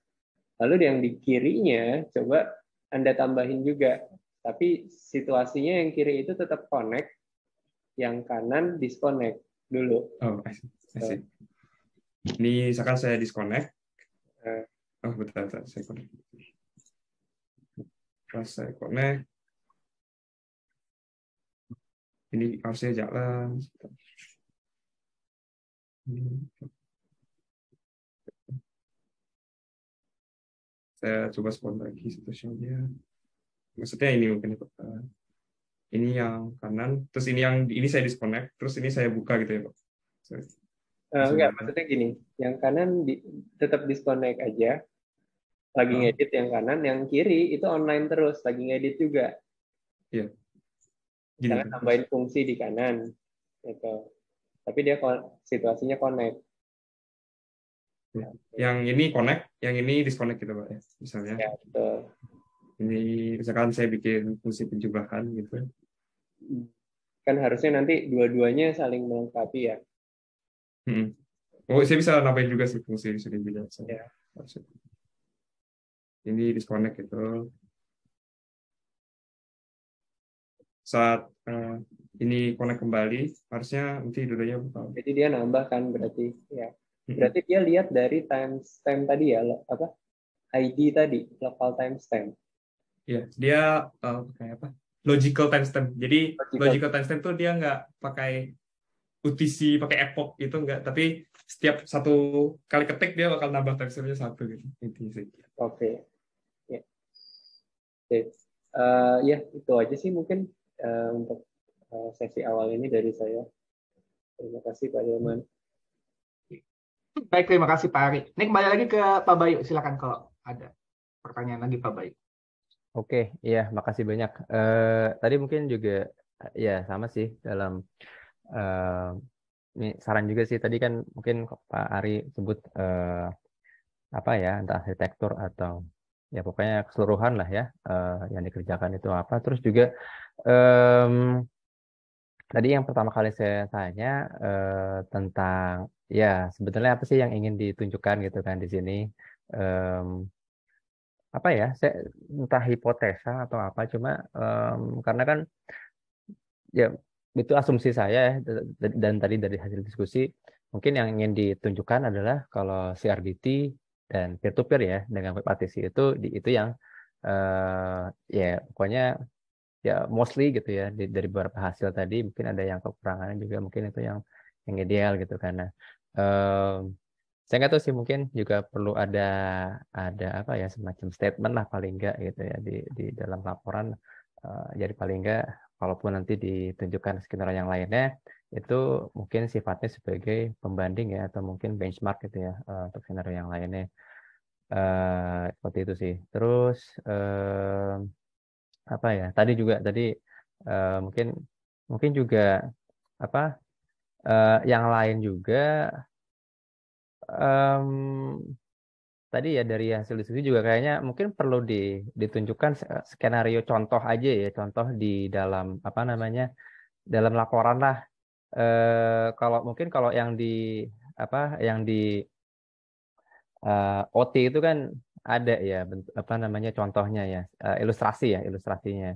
Lalu yang di kirinya coba Anda tambahin juga, tapi situasinya yang kiri itu tetap connect, yang kanan disconnect dulu. Oh, I see. I see. Ini misalkan saya disconnect. Eh. Oh, betul betul Saya connect. Pas saya connect, ini harusnya jalan. Saya coba spawn lagi situasinya. Maksudnya ini mungkin ini yang kanan, terus ini yang ini saya disconnect, terus ini saya buka gitu ya pak. Eh, enggak, maksudnya gini, yang kanan di, tetap disconnect aja, lagi oh. ngedit yang kanan, yang kiri itu online terus, lagi ngedit juga. Iya. Yeah. Gitu. jangan tambahin fungsi di kanan gitu tapi dia situasinya connect hmm. yang ini connect yang ini disconnect gitu pak ya, misalnya ya, betul. ini misalkan saya bikin fungsi penjumlahan gitu kan harusnya nanti dua-duanya saling melengkapi ya hmm. oh saya bisa nambahin juga sih fungsi bisa dibilang ya. ini disconnect gitu saat uh, ini connect kembali harusnya nanti dulunya buka. Jadi dia nambah kan berarti ya. Berarti dia lihat dari timestamp tadi ya apa ID tadi local timestamp. Iya, dia uh, pakai apa? Logical timestamp. Jadi logical, logical timestamp tuh dia nggak pakai UTC, pakai epoch itu enggak, tapi setiap satu kali ketik dia bakal nambah timestampnya satu gitu. Itu sih. Oke. Okay. Ya. Yeah. Eh, uh, ya, itu aja sih mungkin uh, untuk uh, sesi awal ini dari saya. Terima kasih Pak Hilman. Baik, terima kasih Pak Ari. Ini kembali lagi ke Pak Bayu, silakan kalau ada pertanyaan lagi Pak Bayu. Oke, iya, makasih banyak. Uh, tadi mungkin juga ya sama sih dalam uh, saran juga sih tadi kan mungkin Pak Ari sebut uh, apa ya entah arsitektur atau ya pokoknya keseluruhan lah ya uh, yang dikerjakan itu apa terus juga um, tadi yang pertama kali saya tanya uh, tentang ya sebetulnya apa sih yang ingin ditunjukkan gitu kan di sini um, apa ya saya entah hipotesa atau apa cuma um, karena kan ya itu asumsi saya ya, dan tadi dari hasil diskusi mungkin yang ingin ditunjukkan adalah kalau CRDT dan peer to peer ya dengan partisi itu itu yang uh, ya pokoknya ya mostly gitu ya dari beberapa hasil tadi mungkin ada yang kekurangannya juga mungkin itu yang yang ideal gitu karena uh, eh, saya nggak tahu sih mungkin juga perlu ada ada apa ya semacam statement lah paling nggak gitu ya di di dalam laporan uh, jadi paling nggak walaupun nanti ditunjukkan skenario yang lainnya itu mungkin sifatnya sebagai pembanding ya atau mungkin benchmark gitu ya uh, untuk skenario yang lainnya uh, seperti itu sih terus uh, apa ya tadi juga tadi uh, mungkin mungkin juga apa uh, yang lain juga um, tadi ya dari hasil diskusi juga kayaknya mungkin perlu di, ditunjukkan skenario contoh aja ya contoh di dalam apa namanya dalam laporan lah eh, kalau mungkin kalau yang di apa yang di eh, OT itu kan ada ya apa namanya contohnya ya eh, ilustrasi ya ilustrasinya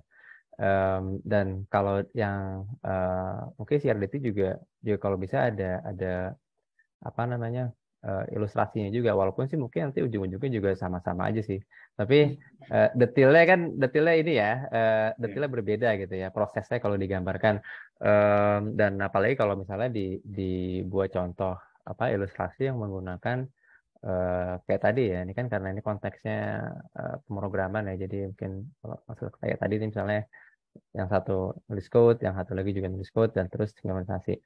um, dan kalau yang uh, mungkin CRDT juga juga kalau bisa ada ada apa namanya uh, ilustrasinya juga walaupun sih mungkin nanti ujung-ujungnya juga sama-sama aja sih tapi uh, hmm. eh, detailnya kan detailnya ini ya uh, eh, hmm. detailnya yeah. berbeda gitu ya prosesnya kalau digambarkan um, dan apalagi kalau misalnya di dibuat contoh apa ilustrasi yang menggunakan uh, kayak tadi ya ini kan karena ini konteksnya uh, pemrograman ya jadi mungkin kalau masuk kayak tadi ini misalnya yang satu nulis code yang satu lagi juga nulis code dan terus implementasi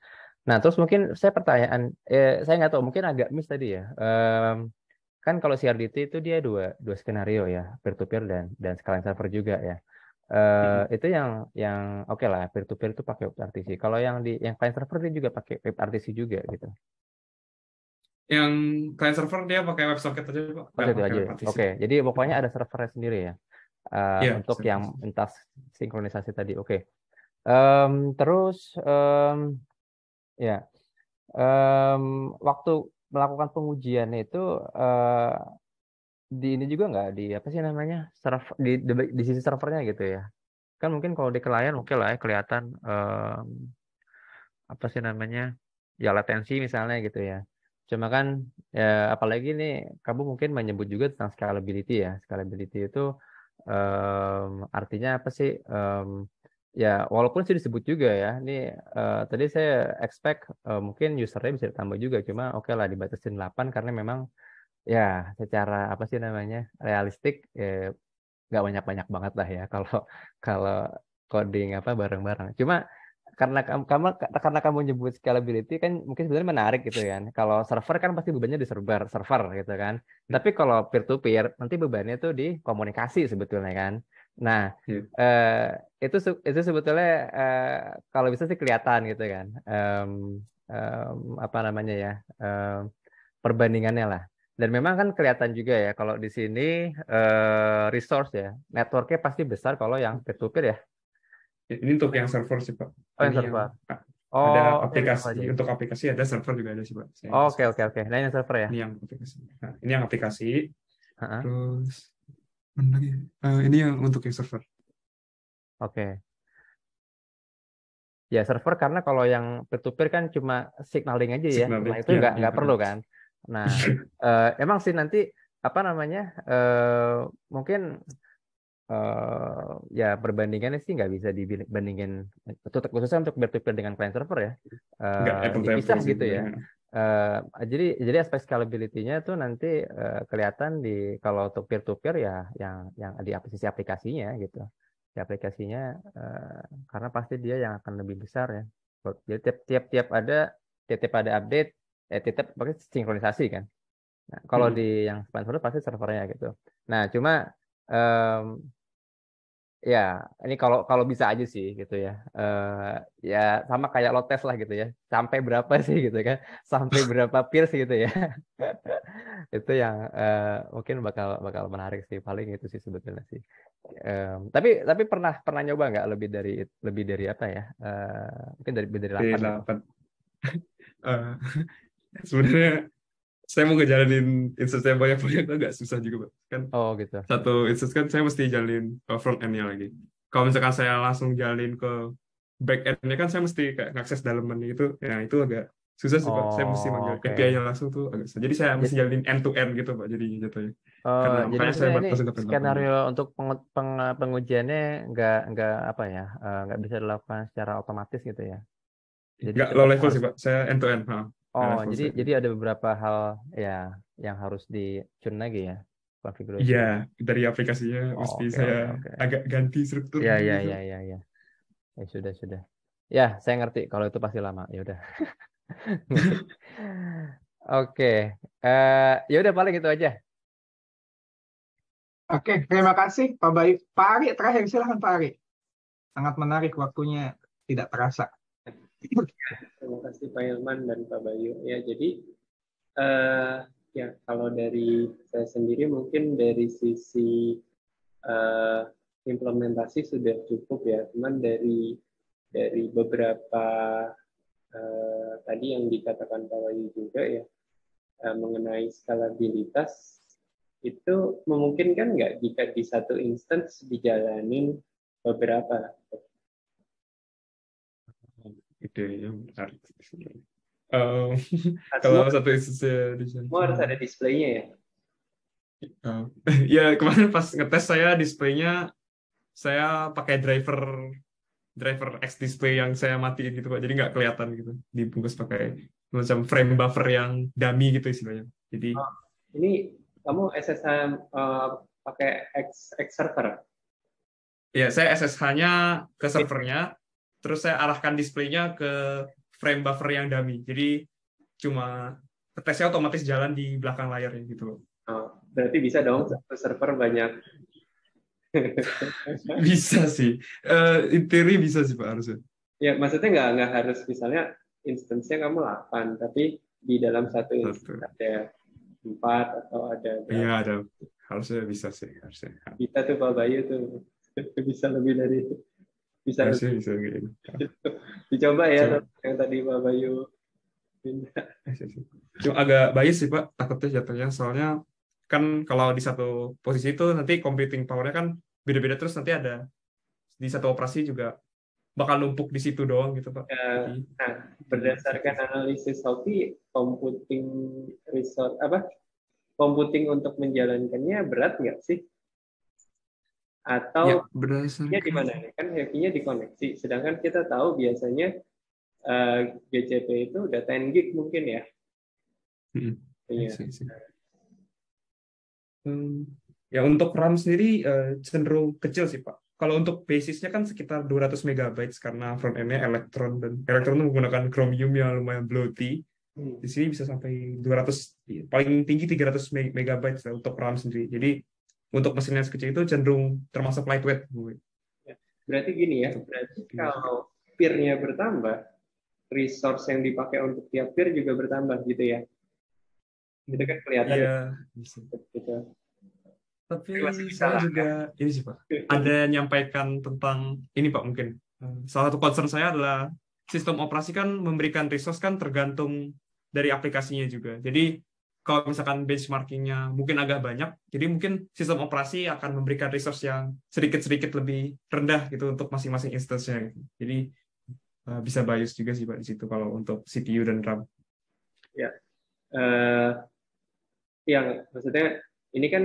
Nah, terus mungkin saya pertanyaan, eh, saya nggak tahu, mungkin agak miss tadi ya. Um, kan kalau CRDT itu dia dua dua skenario ya, peer to peer dan dan sekalian server juga ya. Uh, hmm. Eh, itu yang yang oke okay lah peer to peer itu pakai WebRTC. Kalau yang di yang client server dia juga pakai WebRTC juga gitu. Yang client server dia pakai WebSocket aja pak. Pakai itu aja. Oke, jadi pokoknya ada servernya sendiri ya. Uh, eh, yeah, untuk yang entah sinkronisasi tadi. Oke. Okay. Um, terus um, Ya, um, waktu melakukan pengujian itu uh, di ini juga nggak di apa sih namanya server di, di, di sisi servernya gitu ya? Kan mungkin kalau di klien oke okay lah ya kelihatan um, apa sih namanya ya latensi misalnya gitu ya. Cuma kan ya, apalagi nih kamu mungkin menyebut juga tentang scalability ya. Scalability itu um, artinya apa sih? Um, Ya, walaupun sih disebut juga ya, ini uh, tadi saya expect uh, mungkin usernya bisa ditambah juga, cuma oke okay lah dibatasin 8 karena memang ya secara apa sih namanya realistik ya, nggak banyak-banyak banget lah ya (laughs) kalau kalau coding apa bareng-bareng. Cuma karena kamu karena kamu nyebut scalability kan mungkin sebenarnya menarik gitu kan. Kalau server kan pasti bebannya di server, server gitu kan. Tapi kalau peer to peer nanti bebannya tuh di komunikasi sebetulnya kan. Nah, yeah. Iya. uh, itu itu sebetulnya uh, kalau bisa sih kelihatan gitu kan, um, um, apa namanya ya um, perbandingannya lah. Dan memang kan kelihatan juga ya kalau di sini uh, resource ya, networknya pasti besar kalau yang peer-to-peer ya. Ini untuk yang server sih Pak. Oh yang server. Yang, oh, aplikasi okay, ya. untuk aplikasi ada server juga ada sih Pak. Oh, oke oke oke. Nah, ini yang server ya. Ini yang aplikasi. Nah, ini yang aplikasi. Uh -huh. Terus bener Uh, ini yang untuk yang server. Oke. Okay. Ya server karena kalau yang peer-to-peer kan cuma signaling aja ya, Nah, itu iya, nggak ya, ya, perlu kan. Nah uh, (laughs) emang sih nanti apa namanya uh, mungkin uh, ya perbandingannya sih nggak bisa dibandingin khususnya untuk peer-to-peer dengan client server ya, uh, Enggak, dipisah gitu ya. Uh, jadi jadi aspek scalability-nya itu nanti uh, kelihatan di kalau untuk peer to peer ya yang yang di sisi aplikasinya gitu. Di aplikasinya uh, karena pasti dia yang akan lebih besar ya. Jadi tiap tiap tiap ada tiap tiap ada update eh tiap pakai sinkronisasi kan. Nah, kalau hmm. di yang sponsor pasti servernya gitu. Nah, cuma um, Ya, ini kalau kalau bisa aja sih gitu ya. Uh, ya sama kayak lo tes lah gitu ya. Sampai berapa (laughs) sih gitu kan? Sampai berapa peers gitu ya? (laughs) itu yang uh, mungkin bakal bakal menarik sih paling itu sih sebetulnya sih. Um, tapi tapi pernah pernah nyoba nggak lebih dari lebih dari apa ya? Uh, mungkin dari lebih dari delapan. uh, (laughs) sebenarnya saya mau ngejalanin instance saya banyak-banyak agak susah juga, Pak. Kan oh, gitu. satu instance kan saya mesti ke eh, front endnya lagi. Kalau misalkan saya langsung jalin ke back endnya kan saya mesti kayak ngakses dalaman itu, ya itu agak susah sih, oh, Pak. Saya mesti oh, manggil okay. API-nya langsung tuh agak susah. Jadi saya jadi, mesti jalin end to end gitu, Pak. Jadi jatuhnya. Oh, Karena jadi saya ini skenario lakukan. untuk peng, peng, pengujiannya nggak nggak apa ya, eh, nggak bisa dilakukan secara otomatis gitu ya. Jadi nggak low level sih, Pak. Saya end to end. Ha. Oh, nah, jadi jadi ada beberapa hal ya yang harus tune lagi ya konfigurasi. Iya, dari aplikasinya oh, mesti okay, saya okay, agak ganti struktur. Iya, gitu. iya, iya, iya, iya, ya. sudah, sudah. Ya, saya ngerti kalau itu pasti lama. Ya udah. (laughs) Oke. Eh, ya udah paling itu aja. Oke, okay, terima kasih Pak Bayu. Pak Ari terakhir silakan Pak Ari. Sangat menarik waktunya tidak terasa. Terima kasih Pak Hilman dan Pak Bayu. Ya, jadi uh, ya kalau dari saya sendiri mungkin dari sisi uh, implementasi sudah cukup ya. Cuman dari dari beberapa uh, tadi yang dikatakan Pak Bayu juga ya uh, mengenai skalabilitas itu memungkinkan nggak jika di satu instance dijalani beberapa ide yang menarik um, (laughs) kalau satu instance di sini harus ada displaynya ya Uh, (laughs) ya kemarin pas ngetes saya displaynya saya pakai driver driver X display yang saya matiin gitu pak jadi nggak kelihatan gitu dibungkus pakai macam frame buffer yang dummy gitu istilahnya jadi oh, ini kamu SSH uh, eh, pakai X X server ya saya SSH-nya ke servernya terus saya arahkan displaynya ke frame buffer yang dummy. Jadi cuma tesnya otomatis jalan di belakang layarnya gitu. Oh, berarti bisa dong server banyak. (laughs) bisa sih. Uh, in bisa sih Pak harusnya. Ya, maksudnya nggak nggak harus misalnya instance-nya kamu 8, tapi di dalam satu instance ada empat atau ada Iya, ada. Harusnya bisa sih, harusnya. Kita tuh Pak Bayu tuh (laughs) bisa lebih dari itu bisa bisa, bisa gitu. dicoba ya Coba. yang tadi Pak Bayu pindah eh, cuma agak bias sih Pak takutnya jatuhnya soalnya kan kalau di satu posisi itu nanti computing powernya kan beda-beda terus nanti ada di satu operasi juga bakal lumpuk di situ doang gitu pak. Ya, nah, hmm, berdasarkan analisis Sophie, computing resource apa? Computing untuk menjalankannya berat nggak sih? atau ya, berdasarkan. ya di mana kan hierarkinya dikoneksi sedangkan kita tahu biasanya uh, eh, GCP itu data 10 gig mungkin ya hmm. ya. ya untuk RAM sendiri eh, cenderung kecil sih pak kalau untuk basisnya kan sekitar 200 MB karena front end-nya elektron dan Electron menggunakan Chromium yang lumayan bloaty hmm. di sini bisa sampai 200 paling tinggi 300 MB untuk RAM sendiri jadi untuk mesin yang sekecil itu cenderung termasuk lightweight. Ya, berarti gini ya, berarti hmm. kalau peer-nya bertambah, resource yang dipakai untuk tiap peer juga bertambah gitu ya. Itu kan kelihatan. Iya, bisa. Gitu. Tapi Masih saya juga ini sih Pak, ada yang nyampaikan tentang ini Pak mungkin. Hmm, salah satu concern saya adalah sistem operasi kan memberikan resource kan tergantung dari aplikasinya juga. Jadi kalau misalkan benchmarkingnya mungkin agak banyak, jadi mungkin sistem operasi akan memberikan resource yang sedikit-sedikit lebih rendah gitu untuk masing-masing instance-nya. Gitu. Jadi eh, bisa bias juga sih Pak di situ kalau untuk CPU dan RAM. Ya, uh, yang maksudnya ini kan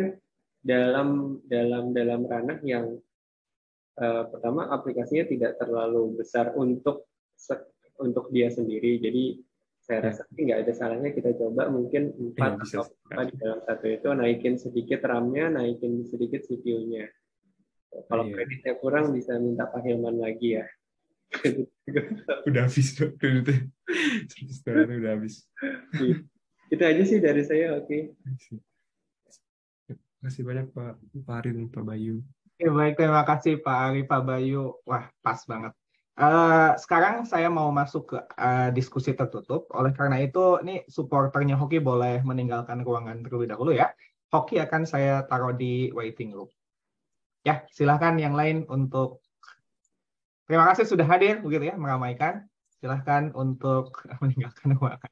dalam dalam dalam ranah yang uh, pertama aplikasinya tidak terlalu besar untuk untuk dia sendiri. Jadi saya rasa nggak ada salahnya kita coba mungkin empat ya, atau di dalam satu itu naikin sedikit RAM-nya, naikin sedikit CPU-nya. Kalau ya. kreditnya kurang bisa minta Pak Hilman lagi ya. (laughs) udah habis tuh, udah habis. Iya. itu aja sih dari saya, oke. Okay. Terima kasih banyak Pak Farin, Pak Bayu. Ya, baik, terima kasih Pak Ari, Pak Bayu. Wah, pas banget. Eh, sekarang saya mau masuk ke uh, diskusi tertutup. Oleh karena itu, ini supporternya hoki boleh meninggalkan ruangan terlebih dahulu ya. Hoki akan saya taruh di waiting room. Ya, silahkan yang lain untuk terima kasih sudah hadir begitu ya meramaikan. Silahkan untuk (laughs) meninggalkan ruangan.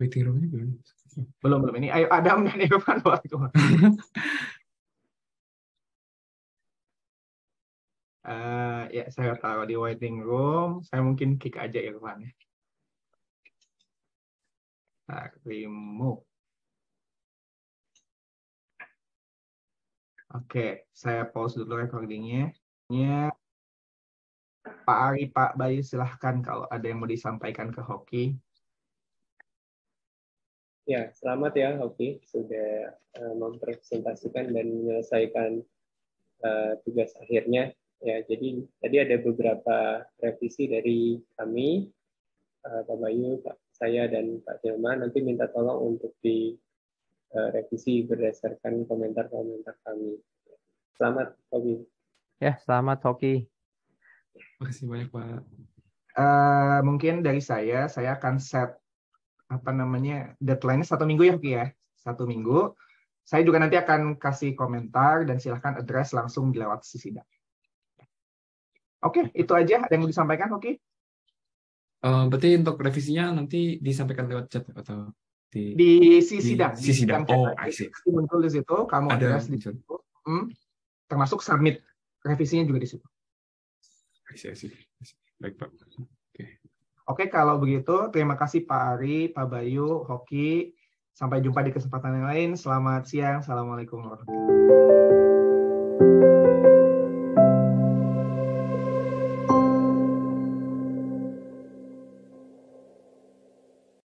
Waiting roomnya gimana? Belum belum ini ayo Adam dan Evan buat itu. Uh, (laughs) ya saya taruh di waiting room. Saya mungkin kick aja Irfan ya. remove. Oke, okay, saya pause dulu recordingnya. Ya. Pak Ari, Pak Bayu, silahkan kalau ada yang mau disampaikan ke Hoki. Ya, selamat ya Hoki sudah eh, mempresentasikan dan menyelesaikan eh, tugas akhirnya. Ya, jadi tadi ada beberapa revisi dari kami, eh, Pak Bayu, Pak saya dan Pak Delma nanti minta tolong untuk di revisi berdasarkan komentar-komentar kami. Selamat Hoki. Ya, selamat Hoki. Makasih banyak Pak. Uh, eh, mungkin dari saya, saya akan set apa namanya deadline satu minggu ya, Ki ya, satu minggu. Saya juga nanti akan kasih komentar dan silahkan address langsung di lewat sidang. Oke, okay, itu aja. Ada yang mau disampaikan, Oke? Okay? Uh, berarti untuk revisinya nanti disampaikan lewat chat atau di di dah. sidang. Di, sidang. Oh, I see. Muncul di situ, kamu ada address di situ. Hmm? Termasuk submit revisinya juga di situ. Iya iya Baik Pak. Oke. Oke kalau begitu terima kasih Pak Ari, Pak Bayu, Hoki. Sampai jumpa di kesempatan yang lain. Selamat siang. Assalamualaikum warahmatullahi wabarakatuh.